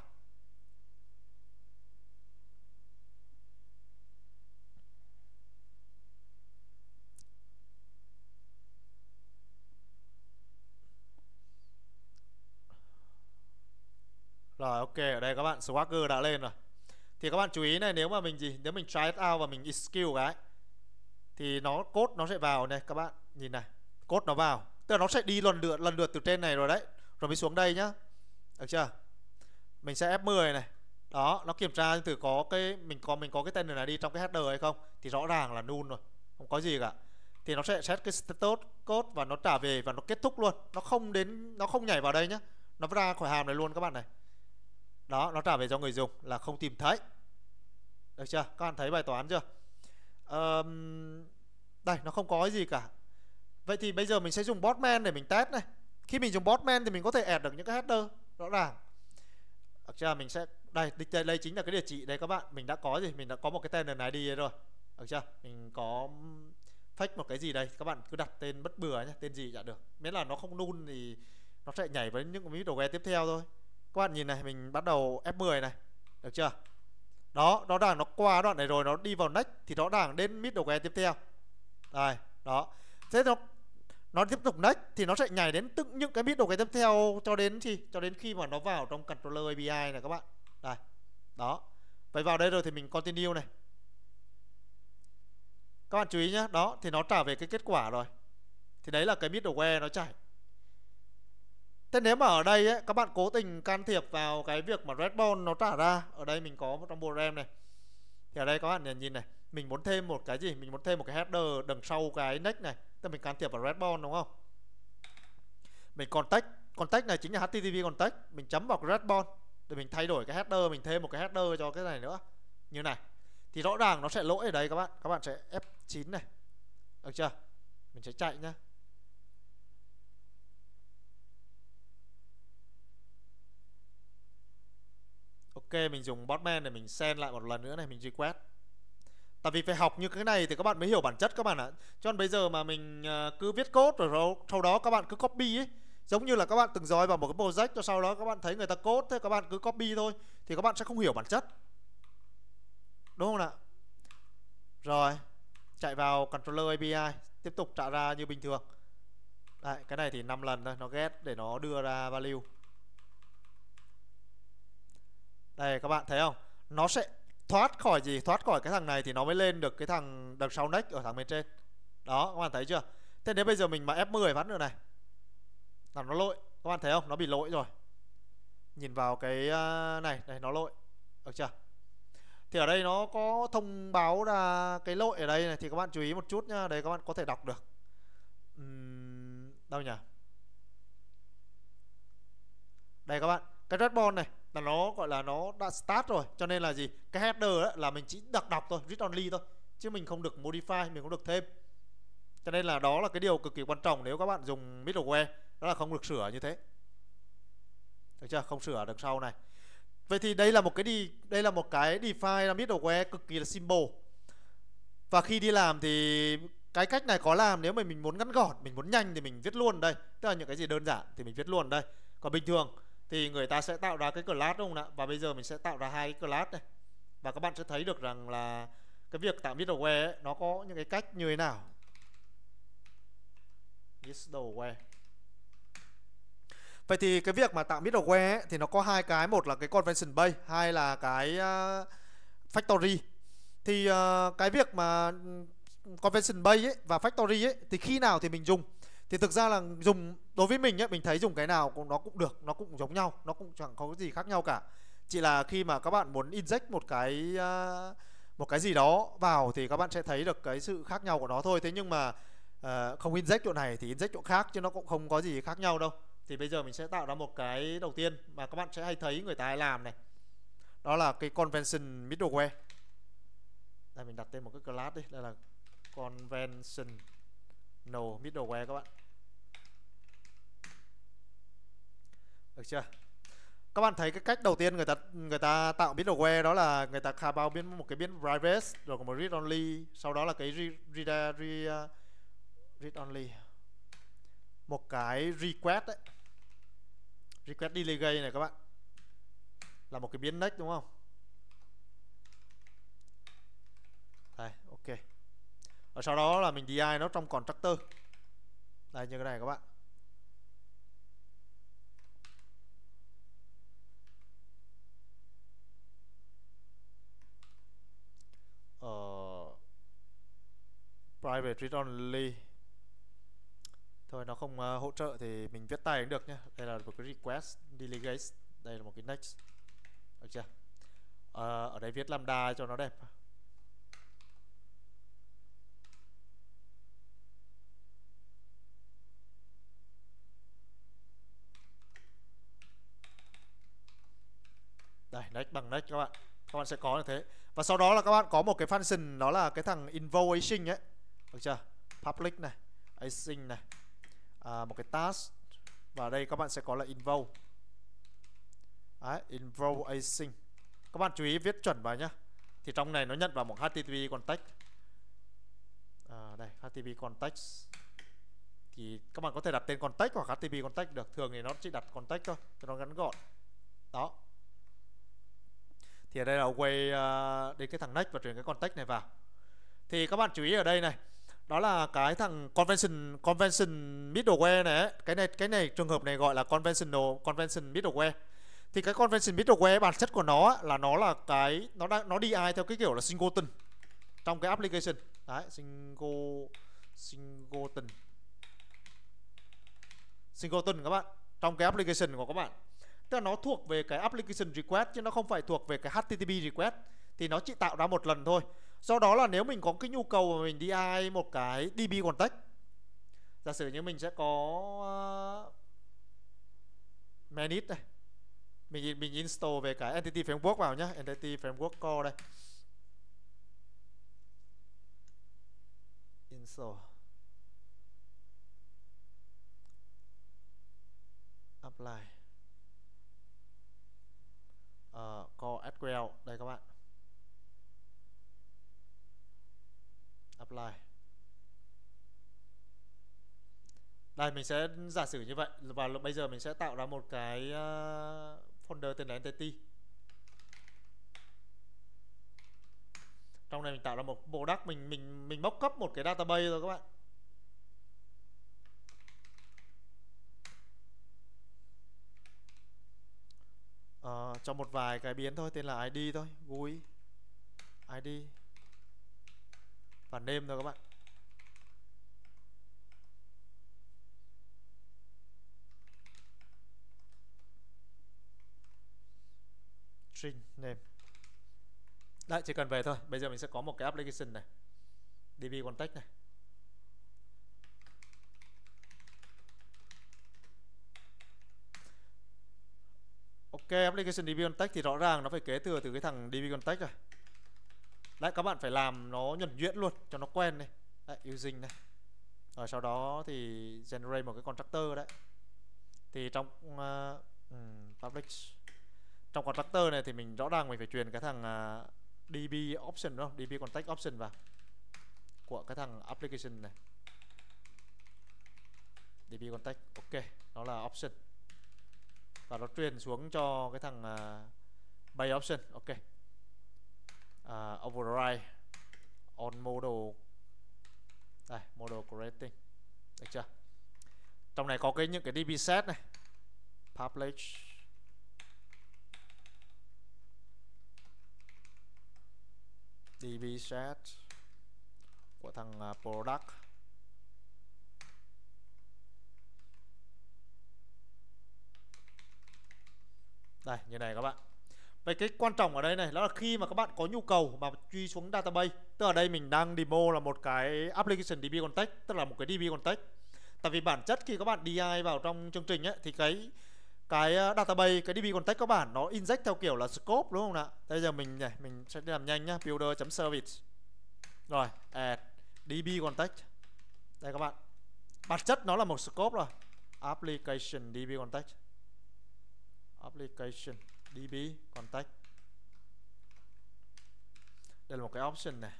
Rồi ok, ở đây các bạn Swagger đã lên rồi thì các bạn chú ý này nếu mà mình gì nếu mình try it out và mình execute cái thì nó cốt nó sẽ vào này các bạn nhìn này cốt nó vào tức là nó sẽ đi lần lượt lần lượt từ trên này rồi đấy rồi mới xuống đây nhá được chưa mình sẽ F10 này đó nó kiểm tra thử có cái mình có mình có cái tên này đi trong cái header hay không thì rõ ràng là null rồi không có gì cả thì nó sẽ set cái status code và nó trả về và nó kết thúc luôn nó không đến nó không nhảy vào đây nhá nó ra khỏi hàm này luôn các bạn này đó nó trả về cho người dùng là không tìm thấy được chưa các bạn thấy bài toán chưa um, đây nó không có gì cả vậy thì bây giờ mình sẽ dùng botman để mình test này khi mình dùng botman thì mình có thể add được những cái header rõ ràng được chưa mình sẽ đây đây, đây chính là cái địa chỉ đây các bạn mình đã có gì mình đã có một cái tên là này đi rồi được chưa mình có fake một cái gì đây các bạn cứ đặt tên bất bừa nhé tên gì chả được miễn là nó không nôn thì nó sẽ nhảy với những cái đồ ghe tiếp theo thôi các bạn nhìn này mình bắt đầu F10 này được chưa đó nó đảng nó qua đoạn này rồi nó đi vào next thì nó đảng đến mid đầu que tiếp theo đây đó thế nó nó tiếp tục next thì nó sẽ nhảy đến từng những cái mid đầu que tiếp theo cho đến gì cho đến khi mà nó vào trong controller API này các bạn đây đó vậy vào đây rồi thì mình continue này các bạn chú ý nhé đó thì nó trả về cái kết quả rồi thì đấy là cái middleware nó chảy Thế nếu mà ở đây ấy, các bạn cố tình can thiệp vào cái việc mà Red Bull nó trả ra Ở đây mình có một trong bộ RAM này Thì ở đây các bạn nhìn này Mình muốn thêm một cái gì? Mình muốn thêm một cái header đằng sau cái next này Tức mình can thiệp vào Red Bull đúng không? Mình context Context này chính là HTTP context Mình chấm vào Red Bull Để mình thay đổi cái header Mình thêm một cái header cho cái này nữa Như này Thì rõ ràng nó sẽ lỗi ở đây các bạn Các bạn sẽ F9 này Được chưa? Mình sẽ chạy nhá Ok mình dùng botman để mình send lại một lần nữa này mình request Tại vì phải học như cái này thì các bạn mới hiểu bản chất các bạn ạ Cho nên bây giờ mà mình ờ, cứ viết code rồi sau đó các bạn cứ copy ấy Giống như là các bạn từng dòi vào một cái project cho sau đó các bạn thấy người ta code thế các bạn cứ copy thôi Thì các bạn sẽ không hiểu bản chất Đúng không ạ? Rồi Chạy vào controller API Tiếp tục trả ra như bình thường Đấy, cái này thì 5 lần thôi nó get để nó đưa ra value đây các bạn thấy không nó sẽ thoát khỏi gì thoát khỏi cái thằng này thì nó mới lên được cái thằng đằng sau next ở thằng bên trên đó các bạn thấy chưa thế nếu bây giờ mình mà F10 phát nữa này là nó lỗi các bạn thấy không nó bị lỗi rồi nhìn vào cái à, này này nó lỗi được chưa thì ở đây nó có thông báo là cái lỗi ở đây này thì các bạn chú ý một chút nhá đấy các bạn có thể đọc được uhm, đâu nhỉ đây các bạn cái red ball này là nó gọi là nó đã start rồi cho nên là gì cái header đó là mình chỉ đọc đọc thôi read only thôi chứ mình không được modify mình không được thêm cho nên là đó là cái điều cực kỳ quan trọng nếu các bạn dùng middleware đó là không được sửa như thế được chưa không sửa được sau này vậy thì đây là một cái đi đây là một cái define là middleware cực kỳ là simple và khi đi làm thì cái cách này có làm nếu mà mình muốn ngắn gọn mình muốn nhanh thì mình viết luôn đây tức là những cái gì đơn giản thì mình viết luôn đây còn bình thường thì người ta sẽ tạo ra cái class đúng không ạ và bây giờ mình sẽ tạo ra hai cái class này và các bạn sẽ thấy được rằng là cái việc tạo middleware ấy, nó có những cái cách như thế nào middleware vậy thì cái việc mà tạo middleware ấy, thì nó có hai cái một là cái convention base hai là cái uh, factory thì uh, cái việc mà ừ, convention base ấy và factory ấy thì khi nào thì mình dùng thì thực ra là dùng đối với mình ấy, mình thấy dùng cái nào cũng nó cũng được nó cũng giống nhau nó cũng chẳng có gì khác nhau cả chỉ là khi mà các bạn muốn inject một cái à, một cái gì đó vào thì các bạn sẽ thấy được cái sự khác nhau của nó thôi thế nhưng mà uh, không inject chỗ này thì inject chỗ khác chứ nó cũng không có gì khác nhau đâu thì bây giờ mình sẽ tạo ra một cái đầu tiên mà các bạn sẽ hay thấy người ta hay làm này đó là cái convention middleware đây mình đặt tên một cái class đi đây là convention no middleware các bạn được chưa các bạn thấy cái cách đầu tiên người ta người ta tạo middleware đó là người ta khai báo biến một cái biến private rồi có một read only sau đó là cái read, read, read, uh, read only một cái request đấy request delegate này các bạn là một cái biến next đúng không đây ok và sau đó là mình DI nó trong constructor đây như cái này các bạn về read only thôi nó không uh, hỗ trợ thì mình viết tay cũng được nhé đây là một cái request delegate đây là một cái next được chưa à, ở đây viết lambda cho nó đẹp đây next bằng next các bạn các bạn sẽ có như thế và sau đó là các bạn có một cái function đó là cái thằng invocation ấy được chưa public này async này à, một cái task và đây các bạn sẽ có là invoke Đấy, invoke async các bạn chú ý viết chuẩn vào nhá thì trong này nó nhận vào một http context à, đây http context thì các bạn có thể đặt tên context hoặc http context được thường thì nó chỉ đặt context thôi cho nó ngắn gọn đó thì ở đây là quay à, đến cái thằng next và chuyển cái context này vào thì các bạn chú ý ở đây này đó là cái thằng convention convention middleware này cái này cái này trường hợp này gọi là conventional convention middleware thì cái convention middleware bản chất của nó là nó là cái nó đang nó đi ai theo cái kiểu là singleton trong cái application đấy single singleton singleton các bạn trong cái application của các bạn tức là nó thuộc về cái application request chứ nó không phải thuộc về cái http request thì nó chỉ tạo ra một lần thôi do đó là nếu mình có cái nhu cầu mà mình đi ai một cái DB contact giả sử như mình sẽ có uh, ờ, manage đây mình mình install về cái entity framework vào nhá entity framework core đây install apply uh, core sql đây các bạn apply đây mình sẽ giả sử như vậy và bây giờ mình sẽ tạo ra một cái ờ, folder tên là entity trong này mình tạo ra một bộ đắc mình mình mình bóc cấp một cái database rồi các bạn à, cho một vài cái biến thôi tên là id thôi gui id và đêm thôi các bạn string name đấy chỉ cần về thôi bây giờ mình sẽ có một cái application này db contact này ok application db contact thì rõ ràng nó phải kế thừa từ cái thằng db contact rồi đấy các bạn phải làm nó nhuần nhuyễn luôn cho nó quen này đấy, using này rồi sau đó thì generate một cái constructor đấy thì trong uh, um, public trong constructor này thì mình rõ ràng mình phải truyền cái thằng uh, à, db option đúng không db contact option vào của cái thằng application này db contact ok nó là option và nó truyền xuống cho cái thằng uh, à, by option ok uh, override on model đây model creating được chưa trong này có cái những cái db set này public db set của thằng à, product đây như này các bạn Vậy cái quan trọng ở đây này đó là khi mà các bạn có nhu cầu mà truy xuống database Tức ở đây mình đang demo là một cái application DB context Tức là một cái DB context Tại vì bản chất khi các bạn DI vào trong chương trình ấy, thì cái cái ờ, database cái DB context các bạn nó inject theo kiểu là scope đúng không ạ? Bây giờ mình này, mình sẽ làm nhanh nhá, builder.service. Rồi, add DB context. Đây các bạn. Bản chất nó là một scope rồi. Application DB context. Application db contact đây là một cái option này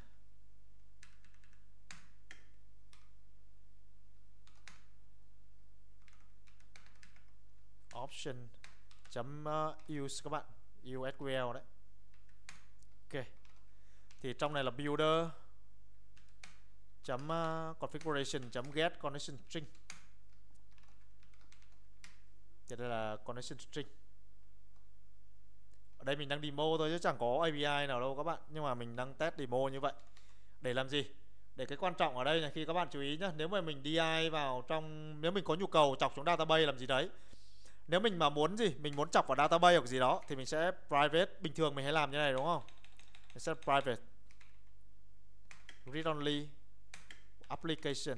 option chấm ờ, use các bạn use SQL đấy ok thì trong này là builder chấm ờ, configuration chấm get connection string thì đây là connection string ở đây mình đang demo thôi chứ chẳng có API nào đâu các bạn nhưng mà mình đang test demo như vậy để làm gì để cái quan trọng ở đây là khi các bạn chú ý nhé nếu mà mình DI vào trong nếu mình có nhu cầu chọc xuống database làm gì đấy nếu mình mà muốn gì mình muốn chọc vào database hoặc gì đó thì mình sẽ private bình thường mình hay làm như này đúng không mình sẽ private read only application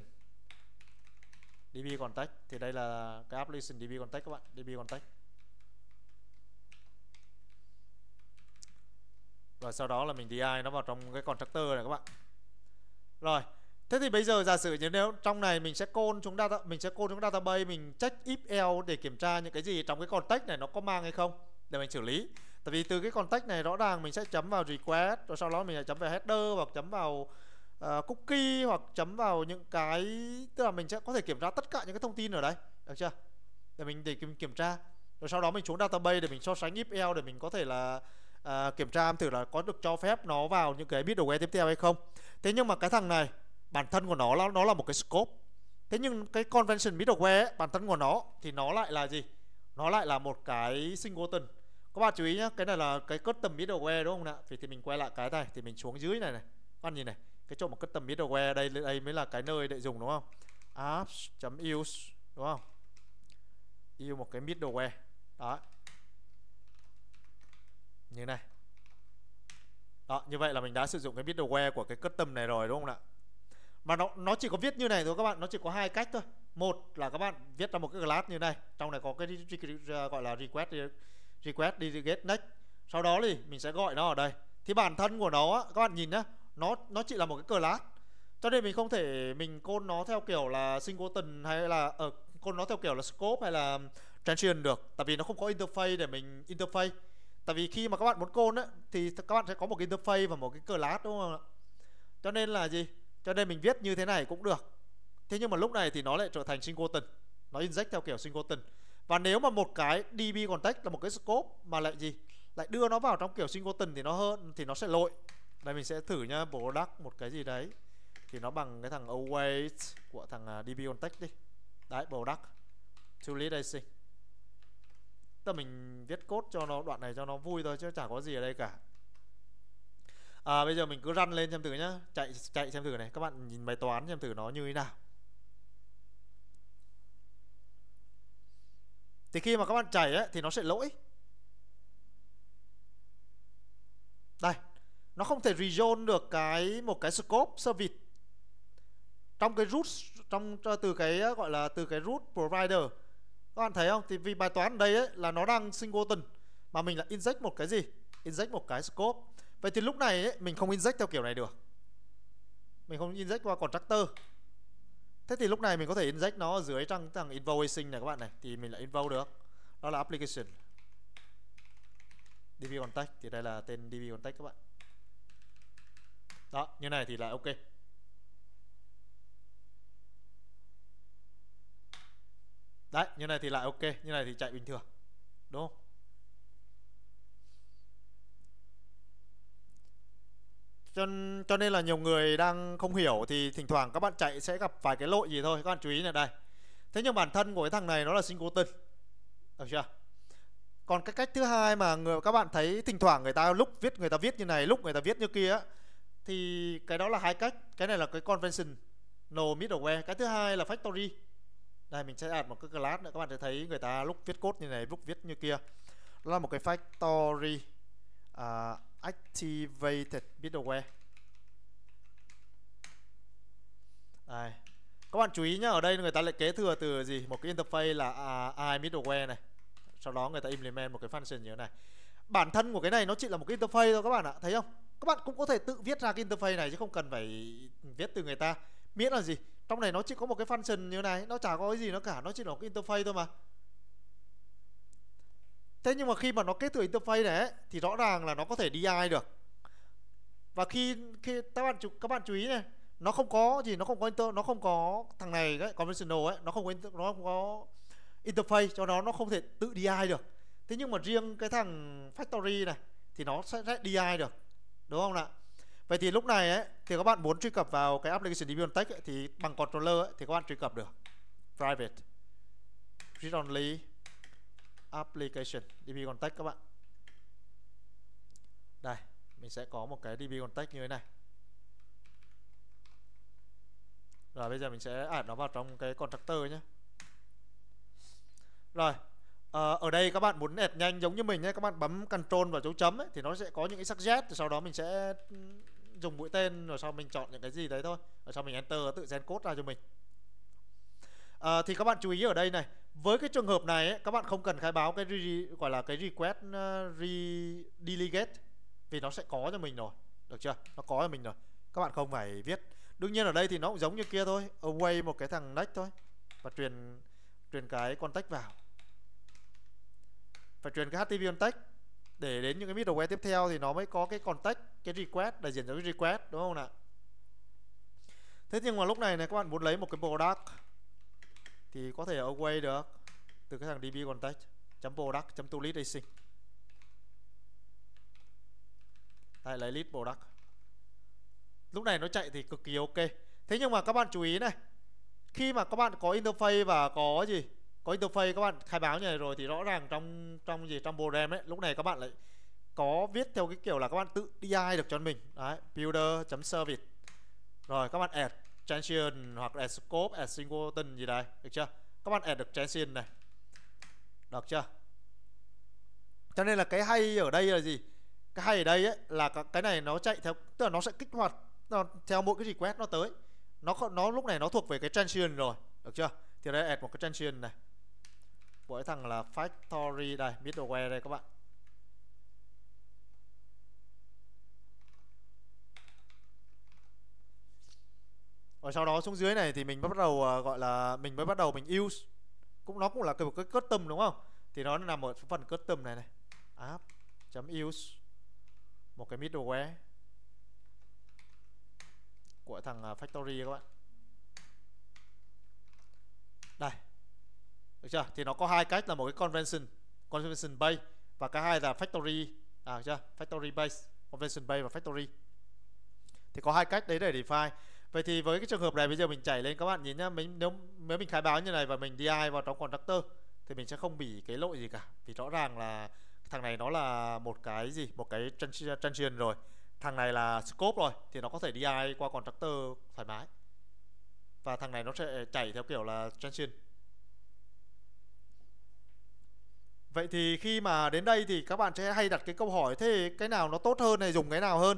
db contact thì đây là cái application db contact các bạn db contact và sau đó là mình DI nó vào trong cái constructor này các bạn rồi thế thì bây giờ giả sử như nếu trong này mình sẽ côn chúng data mình sẽ côn chúng database mình check if else để kiểm tra những cái gì trong cái context này nó có mang hay không để mình xử lý tại vì từ cái context này rõ ràng mình sẽ chấm vào request rồi sau đó mình sẽ chấm vào header hoặc chấm vào uh, cookie hoặc chấm vào những cái tức là mình sẽ có thể kiểm tra tất cả những cái thông tin ở đây được chưa để mình để kiểm, kiểm tra rồi sau đó mình xuống database để mình so sánh if else để mình có thể là à, kiểm tra thử là có được cho phép nó vào những cái middleware tiếp theo hay không thế nhưng mà cái thằng này bản thân của nó là nó là một cái scope thế nhưng cái convention middleware ấy, bản thân của nó thì nó lại là gì nó lại là một cái singleton các bạn chú ý nhé cái này là cái custom middleware đúng không ạ vì thì mình quay lại cái này thì mình xuống dưới này này các bạn nhìn này cái chỗ mà custom middleware đây đây mới là cái nơi để dùng đúng không apps.use đúng không yêu một cái middleware đó như này đó như vậy là mình đã sử dụng cái middleware của cái custom này rồi đúng không ạ mà nó nó chỉ có viết như này thôi các bạn nó chỉ có hai cách thôi một là các bạn viết ra một cái class như này trong này có cái gọi là request request đi get next sau đó thì mình sẽ gọi nó ở đây thì bản thân của nó các bạn nhìn nhá nó nó chỉ là một cái class cho nên mình không thể mình côn nó theo kiểu là singleton hay là ở uh, côn nó theo kiểu là scope hay là transient được tại vì nó không có interface để mình interface tại vì khi mà các bạn muốn côn á thì các bạn sẽ có một cái interface và một cái class đúng không ạ cho nên là gì cho nên mình viết như thế này cũng được thế nhưng mà lúc này thì nó lại trở thành singleton nó inject theo kiểu singleton và nếu mà một cái db context là một cái scope mà lại gì lại đưa nó vào trong kiểu singleton thì nó hơn thì nó sẽ lỗi đây mình sẽ thử nhá product một cái gì đấy thì nó bằng cái thằng await của thằng à, db context đi đấy product to lead async tức mình viết cốt cho nó đoạn này cho nó vui thôi chứ chả có gì ở đây cả à, bây giờ mình cứ run lên xem thử nhá chạy chạy xem thử này các bạn nhìn bài toán xem thử nó như thế nào thì khi mà các bạn chạy ấy, thì nó sẽ lỗi đây nó không thể rejoin được cái một cái scope service trong cái root trong từ cái gọi là từ cái root provider các bạn thấy không thì vì bài toán đây ấy, là nó đang singleton mà mình là inject một cái gì inject một cái scope vậy thì lúc này ấy, mình không inject theo kiểu này được mình không inject qua constructor thế thì lúc này mình có thể inject nó ở dưới trang thằng invoicing này các bạn này thì mình lại invoke được đó là application db contact thì đây là tên db contact các bạn đó như này thì là ok đấy như này thì lại ok như này thì chạy bình thường đúng không cho, cho nên là nhiều người đang không hiểu thì thỉnh thoảng các bạn chạy sẽ gặp vài cái lỗi gì thôi các bạn chú ý này đây thế nhưng bản thân của cái thằng này nó là singleton được chưa còn cái cách thứ hai mà người các bạn thấy thỉnh thoảng người ta lúc viết người ta viết như này lúc người ta viết như kia thì cái đó là hai cách cái này là cái convention no middleware cái thứ hai là factory đây mình sẽ đặt một cái class nữa các bạn sẽ thấy người ta lúc viết code như này lúc viết như kia đó là một cái factory uh, activated middleware đây các bạn chú ý nhá ở đây người ta lại kế thừa từ gì một cái interface là uh, i middleware này sau đó người ta implement một cái function như thế này bản thân của cái này nó chỉ là một cái interface thôi các bạn ạ thấy không các bạn cũng có thể tự viết ra cái interface này chứ không cần phải viết từ người ta miễn là gì trong này nó chỉ có một cái function như này nó chả có cái gì nó cả nó chỉ là cái interface thôi mà thế nhưng mà khi mà nó kết từ interface này thì rõ ràng là nó có thể DI được và khi khi các bạn các bạn chú ý này nó không có gì nó không có inter nó không có thằng này cái conventional ấy nó không có inter, nó không có interface cho nó nó không thể tự DI được thế nhưng mà riêng cái thằng factory này thì nó sẽ, sẽ DI được đúng không ạ Vậy thì lúc này ấy, thì các bạn muốn truy cập vào cái application Debian Tech ấy, thì bằng controller ấy, thì các bạn truy cập được. Private read only application DB Context các bạn. Đây, mình sẽ có một cái DB Context như thế này. Rồi bây giờ mình sẽ ẩn nó vào trong cái constructor nhé. Rồi, Ờ, ở đây các bạn muốn nẹt nhanh giống như mình ấy, các bạn bấm control và dấu chấm ấy, thì nó sẽ có những cái suggest thì sau đó mình sẽ dùng mũi tên rồi sau mình chọn những cái gì đấy thôi rồi sau mình enter tự gen code ra cho mình à, thì các bạn chú ý ở đây này với cái trường hợp này ấy, các bạn không cần khai báo cái re, gọi là cái request uh, ờ, re delegate vì nó sẽ có cho mình rồi được chưa nó có cho mình rồi các bạn không phải viết đương nhiên ở đây thì nó cũng giống như kia thôi away một cái thằng next thôi và truyền truyền cái contact vào phải truyền cái HTTP contact để đến những cái middleware tiếp theo thì nó mới có cái contact cái request để diễn ra cái request đúng không ạ thế nhưng mà lúc này này các bạn muốn lấy một cái product thì có thể away được từ cái thằng db contact chấm product chấm list async tại lấy list product lúc này nó chạy thì cực kỳ ok thế nhưng mà các bạn chú ý này khi mà các bạn có interface và có gì có interface các bạn khai báo như này rồi thì rõ ràng trong trong gì trong bộ rem ấy lúc này các bạn lại có viết theo cái kiểu là các bạn tự DI được cho mình đấy builder service rồi các bạn add transient hoặc add scope add singleton gì đấy được chưa các bạn add được transient này được chưa cho nên là cái hay ở đây là gì cái hay ở đây ấy, là cái này nó chạy theo tức là nó sẽ kích hoạt nó, theo mỗi cái request nó tới nó nó lúc này nó thuộc về cái transient rồi được chưa thì đây add một cái transient này của cái thằng là factory đây middleware đây các bạn và sau đó xuống dưới này thì mình bắt đầu ờ, gọi là mình mới bắt đầu mình use cũng nó cũng là cái một cái custom đúng không thì nó nằm ở phần custom này này app chấm use một cái middleware của thằng ờ, factory các bạn đây được chưa thì nó có hai cách là một cái convention convention base và cái hai là factory à chưa factory base convention base và factory thì có hai cách đấy để define vậy thì với cái trường hợp này bây giờ mình chảy lên các bạn nhìn nhá mình nếu nếu mình khai báo như này và mình di vào trong constructor thì mình sẽ không bị cái lỗi gì cả vì rõ ràng là thằng này nó là một cái gì một cái transient rồi thằng này là scope rồi thì nó có thể DI qua constructor thoải mái và thằng này nó sẽ chảy theo kiểu là transient Vậy thì khi mà đến đây thì các bạn sẽ hay đặt cái câu hỏi thế cái nào nó tốt hơn này dùng cái nào hơn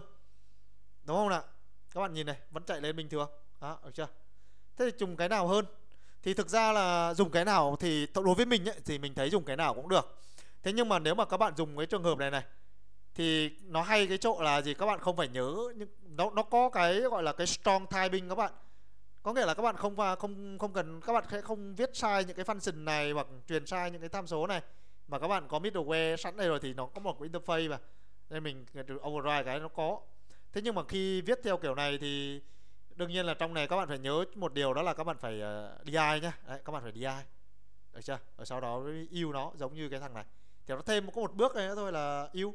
đúng không ạ các bạn nhìn này vẫn chạy lên bình thường đó được chưa thế thì dùng cái nào hơn thì thực ra là dùng cái nào thì đối với mình ấy, thì mình thấy dùng cái nào cũng được thế nhưng mà nếu mà các bạn dùng cái trường hợp này này thì nó hay cái chỗ là gì các bạn không phải nhớ nhưng nó nó có cái gọi là cái strong typing các bạn có nghĩa là các bạn không và không không cần các bạn sẽ không viết sai những cái function này hoặc truyền sai những cái tham số này mà các bạn có middleware sẵn đây rồi thì nó có một cái interface mà nên mình override cái nó có thế nhưng mà khi viết theo kiểu này thì đương nhiên là trong này các bạn phải nhớ một điều đó là các bạn phải uh, ờ, di nhá đấy, các bạn phải di được chưa ở sau đó yêu nó giống như cái thằng này thì nó thêm có một bước này thôi là yêu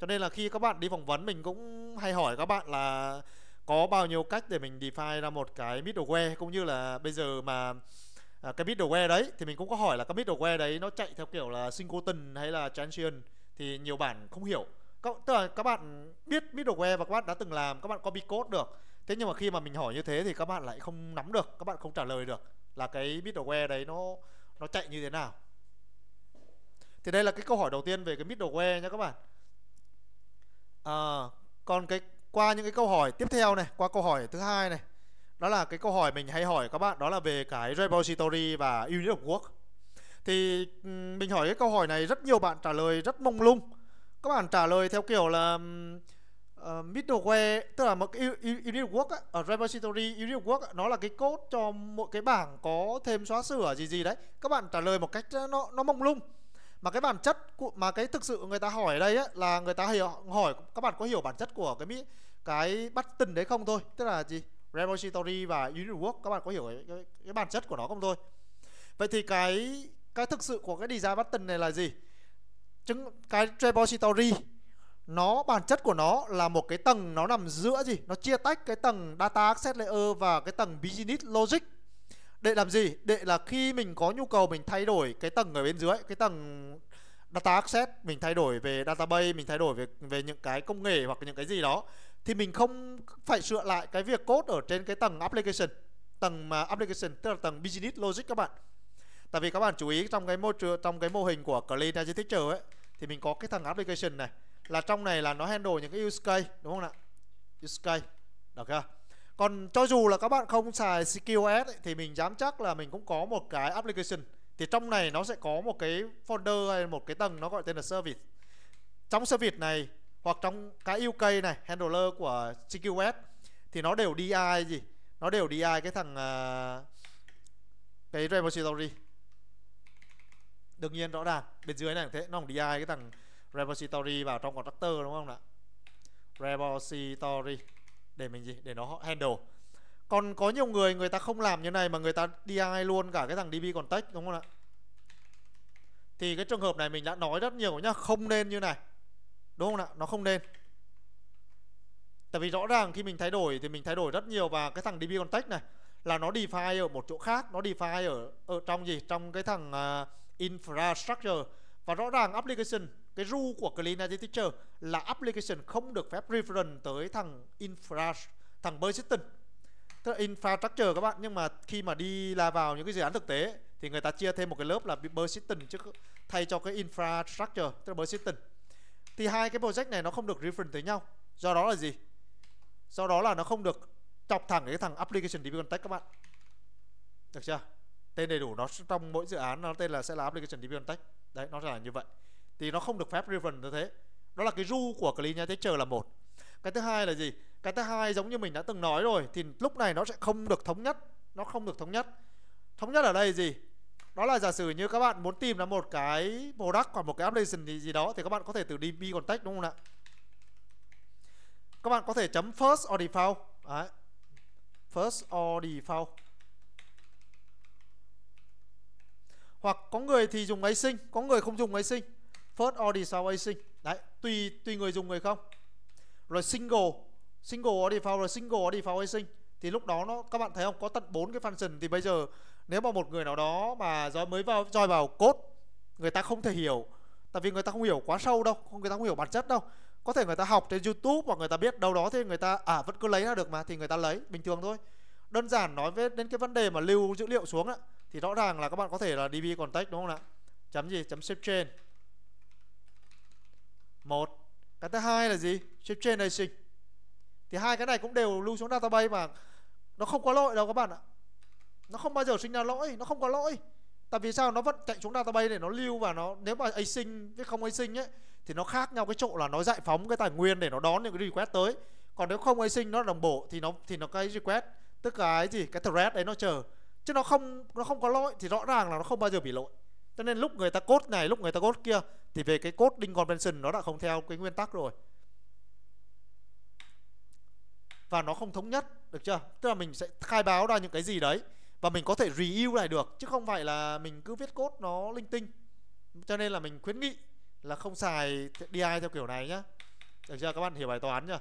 cho nên là khi các bạn đi phỏng vấn mình cũng hay hỏi các bạn là có bao nhiêu cách để mình define ra một cái middleware cũng như là bây giờ mà à, cái middleware đấy thì mình cũng có hỏi là cái middleware đấy nó chạy theo kiểu là singleton hay là transient thì nhiều bản không hiểu các, tức là các bạn biết middleware và các bạn đã từng làm các bạn copy code được thế nhưng mà khi mà mình hỏi như thế thì các bạn lại không nắm được các bạn không trả lời được là cái middleware đấy nó nó chạy như thế nào thì đây là cái câu hỏi đầu tiên về cái middleware nha các bạn à, còn cái qua những cái câu hỏi tiếp theo này qua câu hỏi thứ hai này đó là cái câu hỏi mình hay hỏi các bạn đó là về cái repository và unit of work thì mình hỏi cái câu hỏi này rất nhiều bạn trả lời rất mông lung các bạn trả lời theo kiểu là uh, middleware tức là một cái unit work á, ở repository unit work nó là cái code cho mỗi cái bảng có thêm xóa sửa gì gì đấy các bạn trả lời một cách nó nó mông lung mà cái bản chất mà cái thực sự người ta hỏi ở đây á, là người ta hiểu hỏi các bạn có hiểu bản chất của cái cái button đấy không thôi tức là gì repository và unit work các bạn có hiểu cái, cái, cái bản chất của nó không thôi vậy thì cái cái thực sự của cái design button này là gì chứng cái repository nó bản chất của nó là một cái tầng nó nằm giữa gì nó chia tách cái tầng data access layer và cái tầng business logic để làm gì để là khi mình có nhu cầu mình thay đổi cái tầng ở bên dưới cái tầng data access mình thay đổi về database mình thay đổi về về những cái công nghệ hoặc những cái gì đó thì mình không phải sửa lại cái việc code ở trên cái tầng application tầng mà application tức là tầng business logic các bạn tại vì các bạn chú ý trong cái môi trường trong cái mô hình của clean architecture ấy thì mình có cái thằng application này là trong này là nó handle những cái use case đúng không ạ use case được chưa còn cho dù là các bạn không xài CQS thì mình dám chắc là mình cũng có một cái application thì trong này nó sẽ có một cái folder hay một cái tầng nó gọi tên là service trong service này hoặc trong cái yêu cây này handler của CQS thì nó đều DI gì nó đều DI cái thằng uh, cái repository đương nhiên rõ ràng bên dưới này thế nó cũng DI cái thằng repository vào trong constructor đúng không ạ repository để mình gì để nó handle còn có nhiều người người ta không làm như này mà người ta DI luôn cả cái thằng DB context đúng không ạ thì cái trường hợp này mình đã nói rất nhiều nhá không nên như này Đúng không ạ? Nó không nên. Tại vì rõ ràng khi mình thay đổi thì mình thay đổi rất nhiều và cái thằng DB context này là nó define ở một chỗ khác, nó define ở ở trong gì? Trong cái thằng uh, infrastructure và rõ ràng application cái rule của clean architecture là application không được phép reference tới thằng infra thằng persistent tức là infrastructure các bạn nhưng mà khi mà đi là vào những cái dự án thực tế thì người ta chia thêm một cái lớp là persistent chứ thay cho cái infrastructure tức là persistent thì hai cái project này nó không được reference tới nhau do đó là gì do đó là nó không được chọc thẳng cái thằng application db context các bạn được chưa tên đầy đủ nó trong mỗi dự án nó tên là sẽ là application db context đấy nó sẽ là như vậy thì nó không được phép reference như thế đó là cái ru của clean texture là một cái thứ hai là gì cái thứ hai giống như mình đã từng nói rồi thì lúc này nó sẽ không được thống nhất nó không được thống nhất thống nhất ở đây là gì đó là giả sử như các bạn muốn tìm là một cái product hoặc một cái application gì, gì đó thì các bạn có thể từ db contact đúng không ạ các bạn có thể chấm first or default Đấy. first or default hoặc có người thì dùng máy sinh, có người không dùng máy sinh, first or default async đấy tùy tùy người dùng người không rồi single single or default rồi single or default async thì lúc đó nó các bạn thấy không có tận 4 cái function thì bây giờ nếu mà một người nào đó mà do mới vào roi vào cốt người ta không thể hiểu tại vì người ta không hiểu quá sâu đâu không người ta không hiểu bản chất đâu có thể người ta học trên youtube hoặc người ta biết đâu đó thì người ta à vẫn cứ lấy ra được mà thì người ta lấy bình thường thôi đơn giản nói với đến cái vấn đề mà lưu dữ liệu xuống á thì rõ ràng là các bạn có thể là db context đúng không ạ chấm gì chấm shift chain một cái thứ hai là gì shift chain này thì hai cái này cũng đều lưu xuống database mà nó không có lỗi đâu các bạn ạ nó không bao giờ sinh ra lỗi nó không có lỗi tại vì sao nó vẫn chạy xuống database để nó lưu và nó nếu mà async với không async ấy thì nó khác nhau cái chỗ là nó giải phóng cái tài nguyên để nó đón những cái request tới còn nếu không async nó đồng bộ thì nó thì nó cái request tức cái gì cái thread đấy nó chờ chứ nó không nó không có lỗi thì rõ ràng là nó không bao giờ bị lỗi cho nên lúc người ta cốt này lúc người ta cốt kia thì về cái coding convention nó đã không theo cái nguyên tắc rồi và nó không thống nhất được chưa tức là mình sẽ khai báo ra những cái gì đấy và mình có thể review lại được chứ không phải là mình cứ viết code nó linh tinh cho nên là mình khuyến nghị là không xài DI theo kiểu này nhá được chưa các bạn hiểu bài toán chưa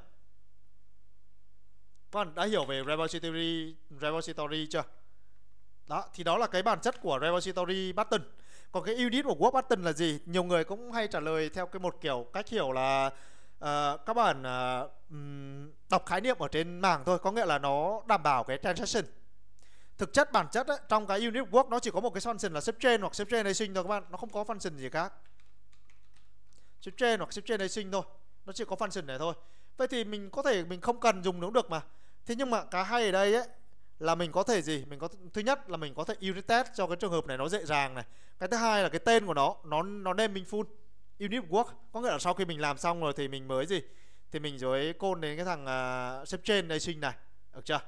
các bạn đã hiểu về repository repository chưa đó thì đó là cái bản chất của repository button còn cái unit của work button là gì nhiều người cũng hay trả lời theo cái một kiểu cách hiểu là uh, các bạn uh, đọc khái niệm ở trên mạng thôi có nghĩa là nó đảm bảo cái transaction thực chất bản chất ấy, trong cái unit work nó chỉ có một cái function là xếp trên hoặc xếp trên sinh thôi các bạn nó không có function gì khác xếp trên hoặc xếp trên sinh thôi nó chỉ có function này thôi vậy thì mình có thể mình không cần dùng nó được mà thế nhưng mà cái hay ở đây ấy là mình có thể gì mình có thứ nhất là mình có thể unit test cho cái trường hợp này nó dễ dàng này cái thứ hai là cái tên của nó nó nó đem mình full unit work có nghĩa là sau khi mình làm xong rồi thì mình mới gì thì mình rồi côn đến cái thằng uh, xếp trên đây sinh này được chưa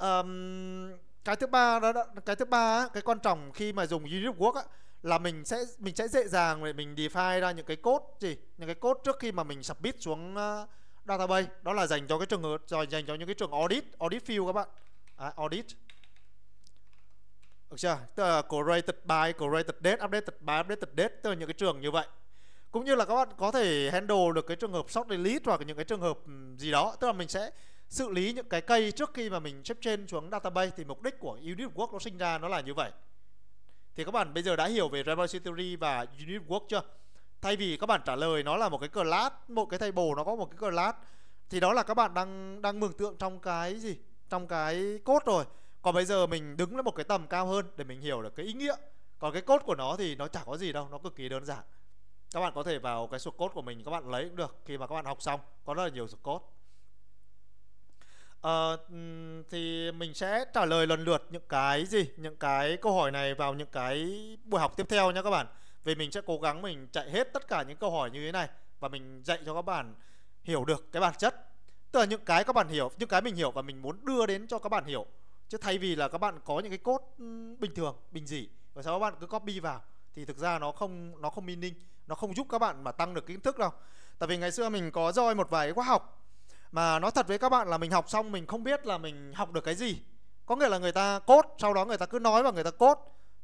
um, cái thứ ba đó, đó cái thứ ba cái quan trọng khi mà dùng unit work á, là mình sẽ mình sẽ dễ dàng để mình define ra những cái code gì những cái code trước khi mà mình submit xuống uh, database đó là dành cho cái trường hợp rồi dành cho những cái trường audit audit field các bạn à, audit được chưa tức là created by created date updated by updated date tức là những cái trường như vậy cũng như là các bạn có thể handle được cái trường hợp short delete hoặc những cái trường hợp gì đó tức là mình sẽ xử lý những cái cây trước khi mà mình chép trên xuống database thì mục đích của unit work nó sinh ra nó là như vậy thì các bạn bây giờ đã hiểu về repository theory và unit work chưa thay vì các bạn trả lời nó là một cái class một cái table nó có một cái class thì đó là các bạn đang đang mường tượng trong cái gì trong cái cốt rồi còn bây giờ mình đứng lên một cái tầm cao hơn để mình hiểu được cái ý nghĩa còn cái cốt của nó thì nó chả có gì đâu nó cực kỳ đơn giản các bạn có thể vào cái sụt cốt của mình các bạn lấy cũng được khi mà các bạn học xong có rất là nhiều sụt cốt à, thì mình sẽ trả lời lần lượt những cái gì những cái câu hỏi này vào những cái buổi học tiếp theo nha các bạn vì mình sẽ cố gắng mình chạy hết tất cả những câu hỏi như thế này và mình dạy cho các bạn hiểu được cái bản chất tức là những cái các bạn hiểu những cái mình hiểu và mình muốn đưa đến cho các bạn hiểu chứ thay vì là các bạn có những cái cốt bình thường bình dị và sau các bạn cứ copy vào thì thực ra nó không nó không meaning nó không giúp các bạn mà tăng được kiến thức đâu tại vì ngày xưa mình có roi một vài khóa học mà nói thật với các bạn là mình học xong mình không biết là mình học được cái gì có nghĩa là người ta cốt sau đó người ta cứ nói và người ta cốt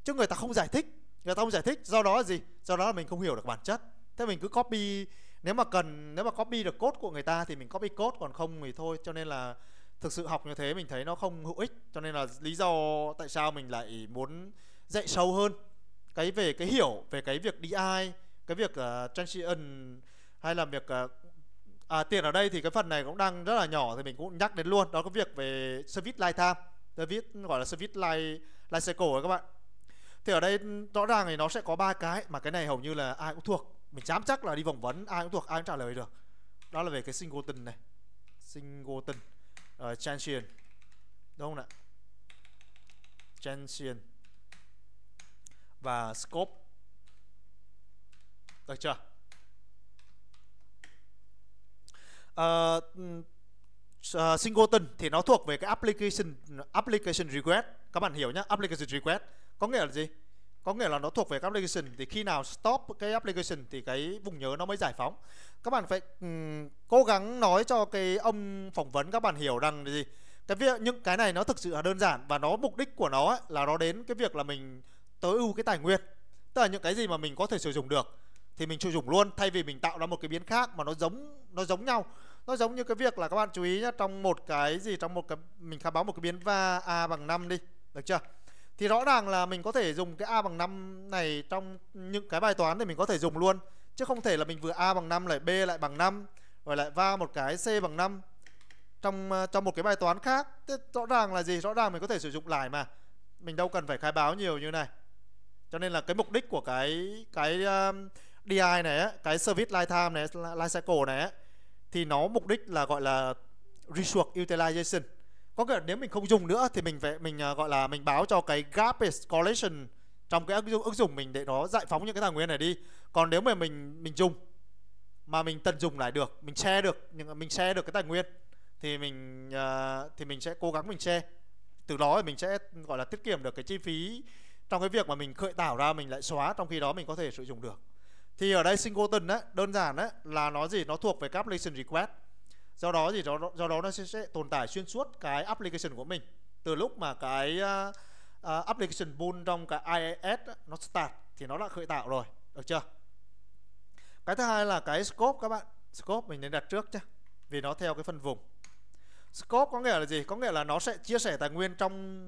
chứ người ta không giải thích người ta không giải thích do đó là gì do đó là mình không hiểu được bản chất thế mình cứ copy nếu mà cần nếu mà copy được cốt của người ta thì mình copy cốt còn không thì thôi cho nên là thực sự học như thế mình thấy nó không hữu ích cho nên là lý do tại sao mình lại muốn dạy sâu hơn cái về cái hiểu về cái việc DI cái việc uh, ờ, transition hay là việc uh, à, tiền ở đây thì cái phần này cũng đang rất là nhỏ thì mình cũng nhắc đến luôn đó có việc về service lifetime service gọi là service life life cycle các bạn thì ở đây rõ ràng thì nó sẽ có ba cái mà cái này hầu như là ai cũng thuộc mình dám chắc là đi vòng vấn ai cũng thuộc ai cũng trả lời được đó là về cái singleton này singleton uh, ờ, transient đúng không ạ transient và scope được chưa uh, uh, singleton thì nó thuộc về cái application application request các bạn hiểu nhá application request có nghĩa là gì có nghĩa là nó thuộc về application thì khi nào stop cái application thì cái vùng nhớ nó mới giải phóng các bạn phải um, cố gắng nói cho cái ông phỏng vấn các bạn hiểu rằng gì cái việc những cái này nó thực sự là đơn giản và nó mục đích của nó ấy, là nó đến cái việc là mình tối ưu cái tài nguyên tức là những cái gì mà mình có thể sử dụng được thì mình sử dụng luôn thay vì mình tạo ra một cái biến khác mà nó giống nó giống nhau nó giống như cái việc là các bạn chú ý nhé trong một cái gì trong một cái mình khai báo một cái biến va a bằng 5 đi được chưa thì rõ ràng là mình có thể dùng cái a bằng 5 này trong những cái bài toán thì mình có thể dùng luôn chứ không thể là mình vừa a bằng 5 lại b lại bằng 5 rồi lại va một cái c bằng 5 trong ờ, trong một cái bài toán khác thế rõ ràng là gì rõ ràng mình có thể sử dụng lại mà mình đâu cần phải khai báo nhiều như này cho nên là cái mục đích của cái cái uh, DI này á, cái service lifetime này, life cycle này á, thì nó mục đích là gọi là resource utilization. Có nghĩa là nếu mình không dùng nữa thì mình phải mình à, gọi là mình báo cho cái garbage collection trong cái ứng dụng, ứng dụng mình để nó giải phóng những cái tài nguyên này đi. Còn nếu mà mình mình dùng mà mình tận dụng lại được, mình share được, nhưng mình share được cái tài nguyên thì mình uh, thì mình sẽ cố gắng mình share. Từ đó thì mình sẽ gọi là tiết kiệm được cái chi phí trong cái việc mà mình khởi tạo ra mình lại xóa trong khi đó mình có thể sử dụng được thì ở đây singleton đấy đơn giản đấy là nó gì nó thuộc về các application request do đó gì đó do đó nó sẽ, sẽ tồn tại xuyên suốt cái application của mình từ lúc mà cái uh, uh, application bool trong cái IIS nó start thì nó đã khởi tạo rồi được chưa cái thứ hai là cái scope các bạn scope mình nên đặt trước chứ vì nó theo cái phân vùng scope có nghĩa là gì có nghĩa là nó sẽ chia sẻ tài nguyên trong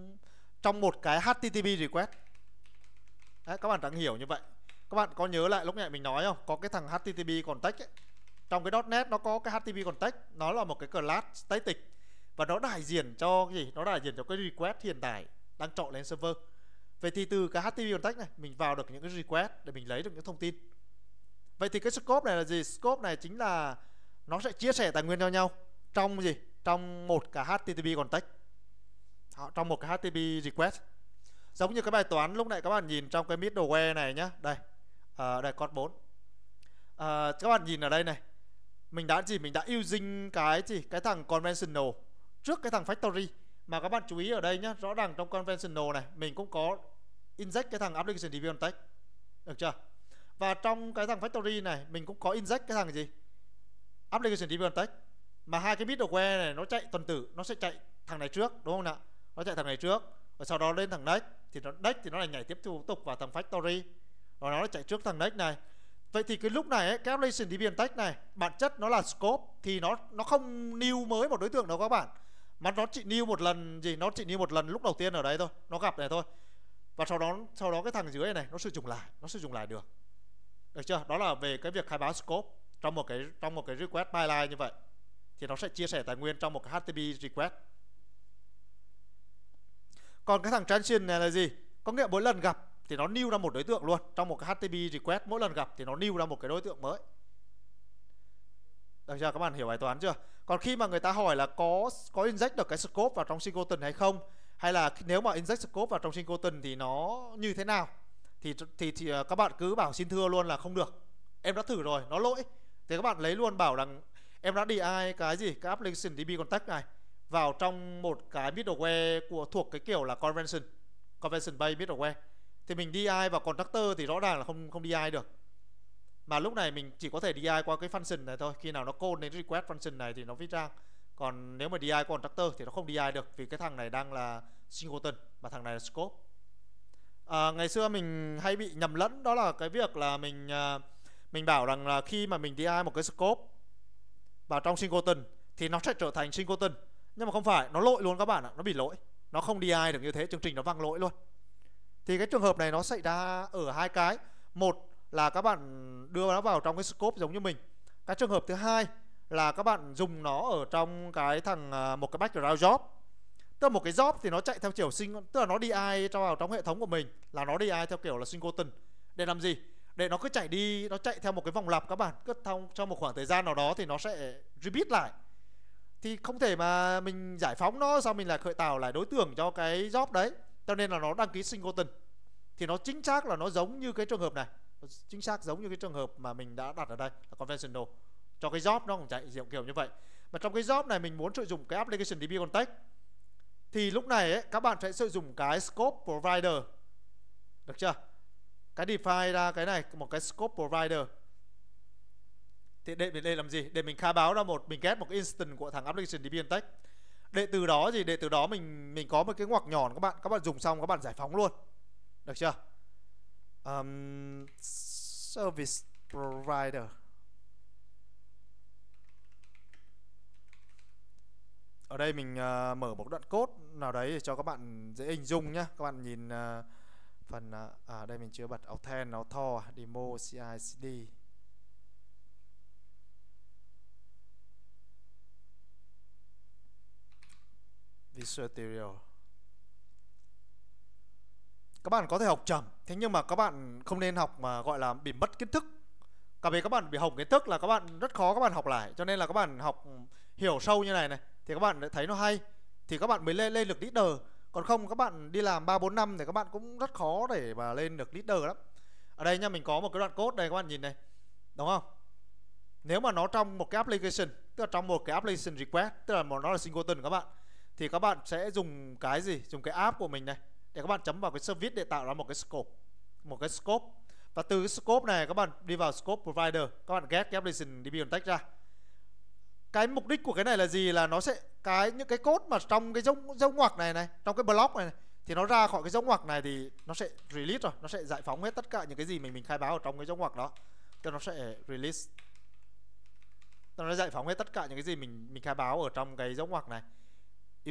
trong một cái HTTP request Đấy, các bạn đang hiểu như vậy các bạn có nhớ lại lúc nãy mình nói không có cái thằng http context ấy. trong cái .net nó có cái http context nó là một cái class static và nó đại diện cho cái gì nó đại diện cho cái request hiện tại đang chọn lên server vậy thì từ cái http context này mình vào được những cái request để mình lấy được những thông tin vậy thì cái scope này là gì scope này chính là nó sẽ chia sẻ tài nguyên cho nhau trong gì trong một cái http context trong một cái http request giống như cái bài toán lúc nãy các bạn nhìn trong cái middleware này nhá đây à, đây con 4 à, các bạn nhìn ở đây này mình đã gì mình đã using cái gì cái thằng conventional trước cái thằng factory mà các bạn chú ý ở đây nhé rõ ràng trong conventional này mình cũng có inject cái thằng application review tech được chưa và trong cái thằng factory này mình cũng có inject cái thằng gì application review tech mà hai cái middleware này nó chạy tuần tử nó sẽ chạy thằng này trước đúng không nào nó chạy thằng này trước và sau đó lên thằng next thì nó next thì nó lại nhảy tiếp tục vào thằng factory và nó chạy trước thằng next này vậy thì cái lúc này ấy, cái ablation deviant tech này bản chất nó là scope thì nó nó không new mới một đối tượng đâu các bạn mà nó chỉ new một lần gì nó chỉ new một lần lúc đầu tiên ở đây thôi nó gặp này thôi và sau đó sau đó cái thằng dưới này nó sử dụng lại nó sử dụng lại được được chưa đó là về cái việc khai báo scope trong một cái trong một cái request pipeline như vậy thì nó sẽ chia sẻ tài nguyên trong một cái HTTP request còn cái thằng transient này là gì có nghĩa mỗi lần gặp thì nó new ra một đối tượng luôn trong một cái HTTP request mỗi lần gặp thì nó new ra một cái đối tượng mới được chưa các bạn hiểu bài toán chưa còn khi mà người ta hỏi là có có inject được cái scope vào trong singleton hay không hay là nếu mà inject scope vào trong singleton thì nó như thế nào thì thì, thì ờ, các bạn cứ bảo xin thưa luôn là không được em đã thử rồi nó lỗi thì các bạn lấy luôn bảo rằng em đã đi ai cái gì cái application db contact này vào trong một cái middleware của thuộc cái kiểu là convention convention based middleware thì mình đi DI vào constructor thì rõ ràng là không không đi DI được mà lúc này mình chỉ có thể đi DI qua cái function này thôi khi nào nó call đến request function này thì nó viết ra còn nếu mà đi DI qua constructor thì nó không đi DI được vì cái thằng này đang là singleton và thằng này là scope à, ngày xưa mình hay bị nhầm lẫn đó là cái việc là mình à, mình bảo rằng là khi mà mình đi DI một cái scope vào trong singleton thì nó sẽ trở thành singleton nhưng mà không phải nó lỗi luôn các bạn ạ nó bị lỗi nó không đi DI được như thế chương trình nó văng lỗi luôn thì cái trường hợp này nó xảy ra ở hai cái một là các bạn đưa nó vào trong cái scope giống như mình cái trường hợp thứ hai là các bạn dùng nó ở trong cái thằng à, một cái background job tức là một cái job thì nó chạy theo kiểu sinh tức là nó DI cho vào trong hệ thống của mình là nó đi ai theo kiểu là singleton để làm gì để nó cứ chạy đi nó chạy theo một cái vòng lặp các bạn cứ trong trong một khoảng thời gian nào đó thì nó sẽ repeat lại thì không thể mà mình giải phóng nó sau mình lại khởi tạo lại đối tượng cho cái job đấy cho nên là nó đăng ký singleton thì nó chính xác là nó giống như cái trường hợp này chính xác giống như cái trường hợp mà mình đã đặt ở đây là conventional cho cái job nó cũng chạy kiểu kiểu như vậy mà trong cái job này mình muốn sử dụng cái application db context thì lúc này ấy, các bạn sẽ sử dụng cái scope provider được chưa cái define ra cái này một cái scope provider thì để mình để làm gì để mình khai báo ra một mình ghép một instance của thằng application db context để từ đó gì để từ đó mình mình có một cái ngoặc nhỏ các bạn các bạn dùng xong các bạn giải phóng luôn được chưa um, service provider ở đây mình uh, mở một đoạn code nào đấy để cho các bạn dễ hình dung nhá các bạn nhìn uh, phần uh, à đây mình chưa bật authent author demo CI CD Dissertario các bạn có thể học chậm thế nhưng mà các bạn không nên học mà gọi là bị mất kiến thức cả vì các bạn bị hỏng kiến thức là các bạn rất khó các bạn học lại cho nên là các bạn học hiểu sâu như này này thì các bạn thấy nó hay thì các bạn mới lên lên được leader còn không các bạn đi làm ba bốn năm thì các bạn cũng rất khó để mà lên được leader lắm ở đây nha mình có một cái đoạn code đây các bạn nhìn này đúng không nếu mà nó trong một cái application tức là trong một cái application request tức là nó là singleton các bạn thì các bạn sẽ dùng cái gì dùng cái app của mình này để các bạn chấm vào cái service để tạo ra một cái scope một cái scope và từ cái scope này các bạn đi vào scope provider các bạn get cái application db context ra cái mục đích của cái này là gì là nó sẽ cái những cái cốt mà trong cái dấu dấu ngoặc này này trong cái block này, này thì nó ra khỏi cái dấu ngoặc này thì nó sẽ release rồi nó sẽ giải phóng hết tất cả những cái gì mình mình khai báo ở trong cái dấu ngoặc đó cho nó sẽ release nó giải phóng hết tất cả những cái gì mình mình khai báo ở trong cái dấu ngoặc này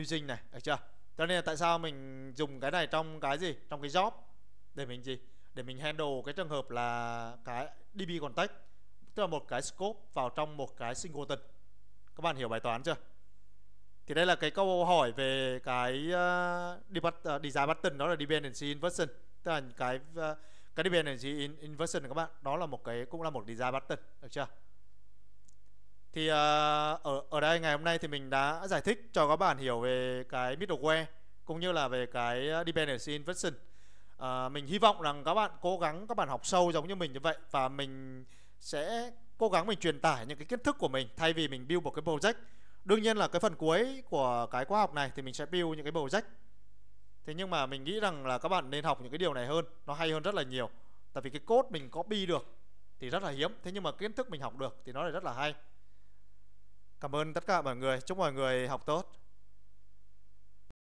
using này được chưa cho nên là tại sao mình dùng cái này trong cái gì trong cái job để mình gì để mình handle cái trường hợp là cái db context tức là một cái scope vào trong một cái singleton các bạn hiểu bài toán chưa thì đây là cái câu hỏi về cái uh, design button đó là dependency inversion tức là cái uh, cái dependency inversion các bạn đó là một cái cũng là một design button được chưa thì uh, ở ở đây ngày hôm nay thì mình đã giải thích cho các bạn hiểu về cái middleware cũng như là về cái à, dependency inversion uh, à, mình hy vọng rằng các bạn cố gắng các bạn học sâu giống như mình như vậy và mình sẽ cố gắng mình truyền tải những cái kiến thức của mình thay vì mình build một cái project đương nhiên là cái phần cuối của cái khóa học này thì mình sẽ build những cái project thế nhưng mà mình nghĩ rằng là các bạn nên học những cái điều này hơn nó hay hơn rất là nhiều tại vì cái code mình copy được thì rất là hiếm thế nhưng mà kiến thức mình học được thì nó lại rất là hay Cảm ơn tất cả mọi người. Chúc mọi người học tốt.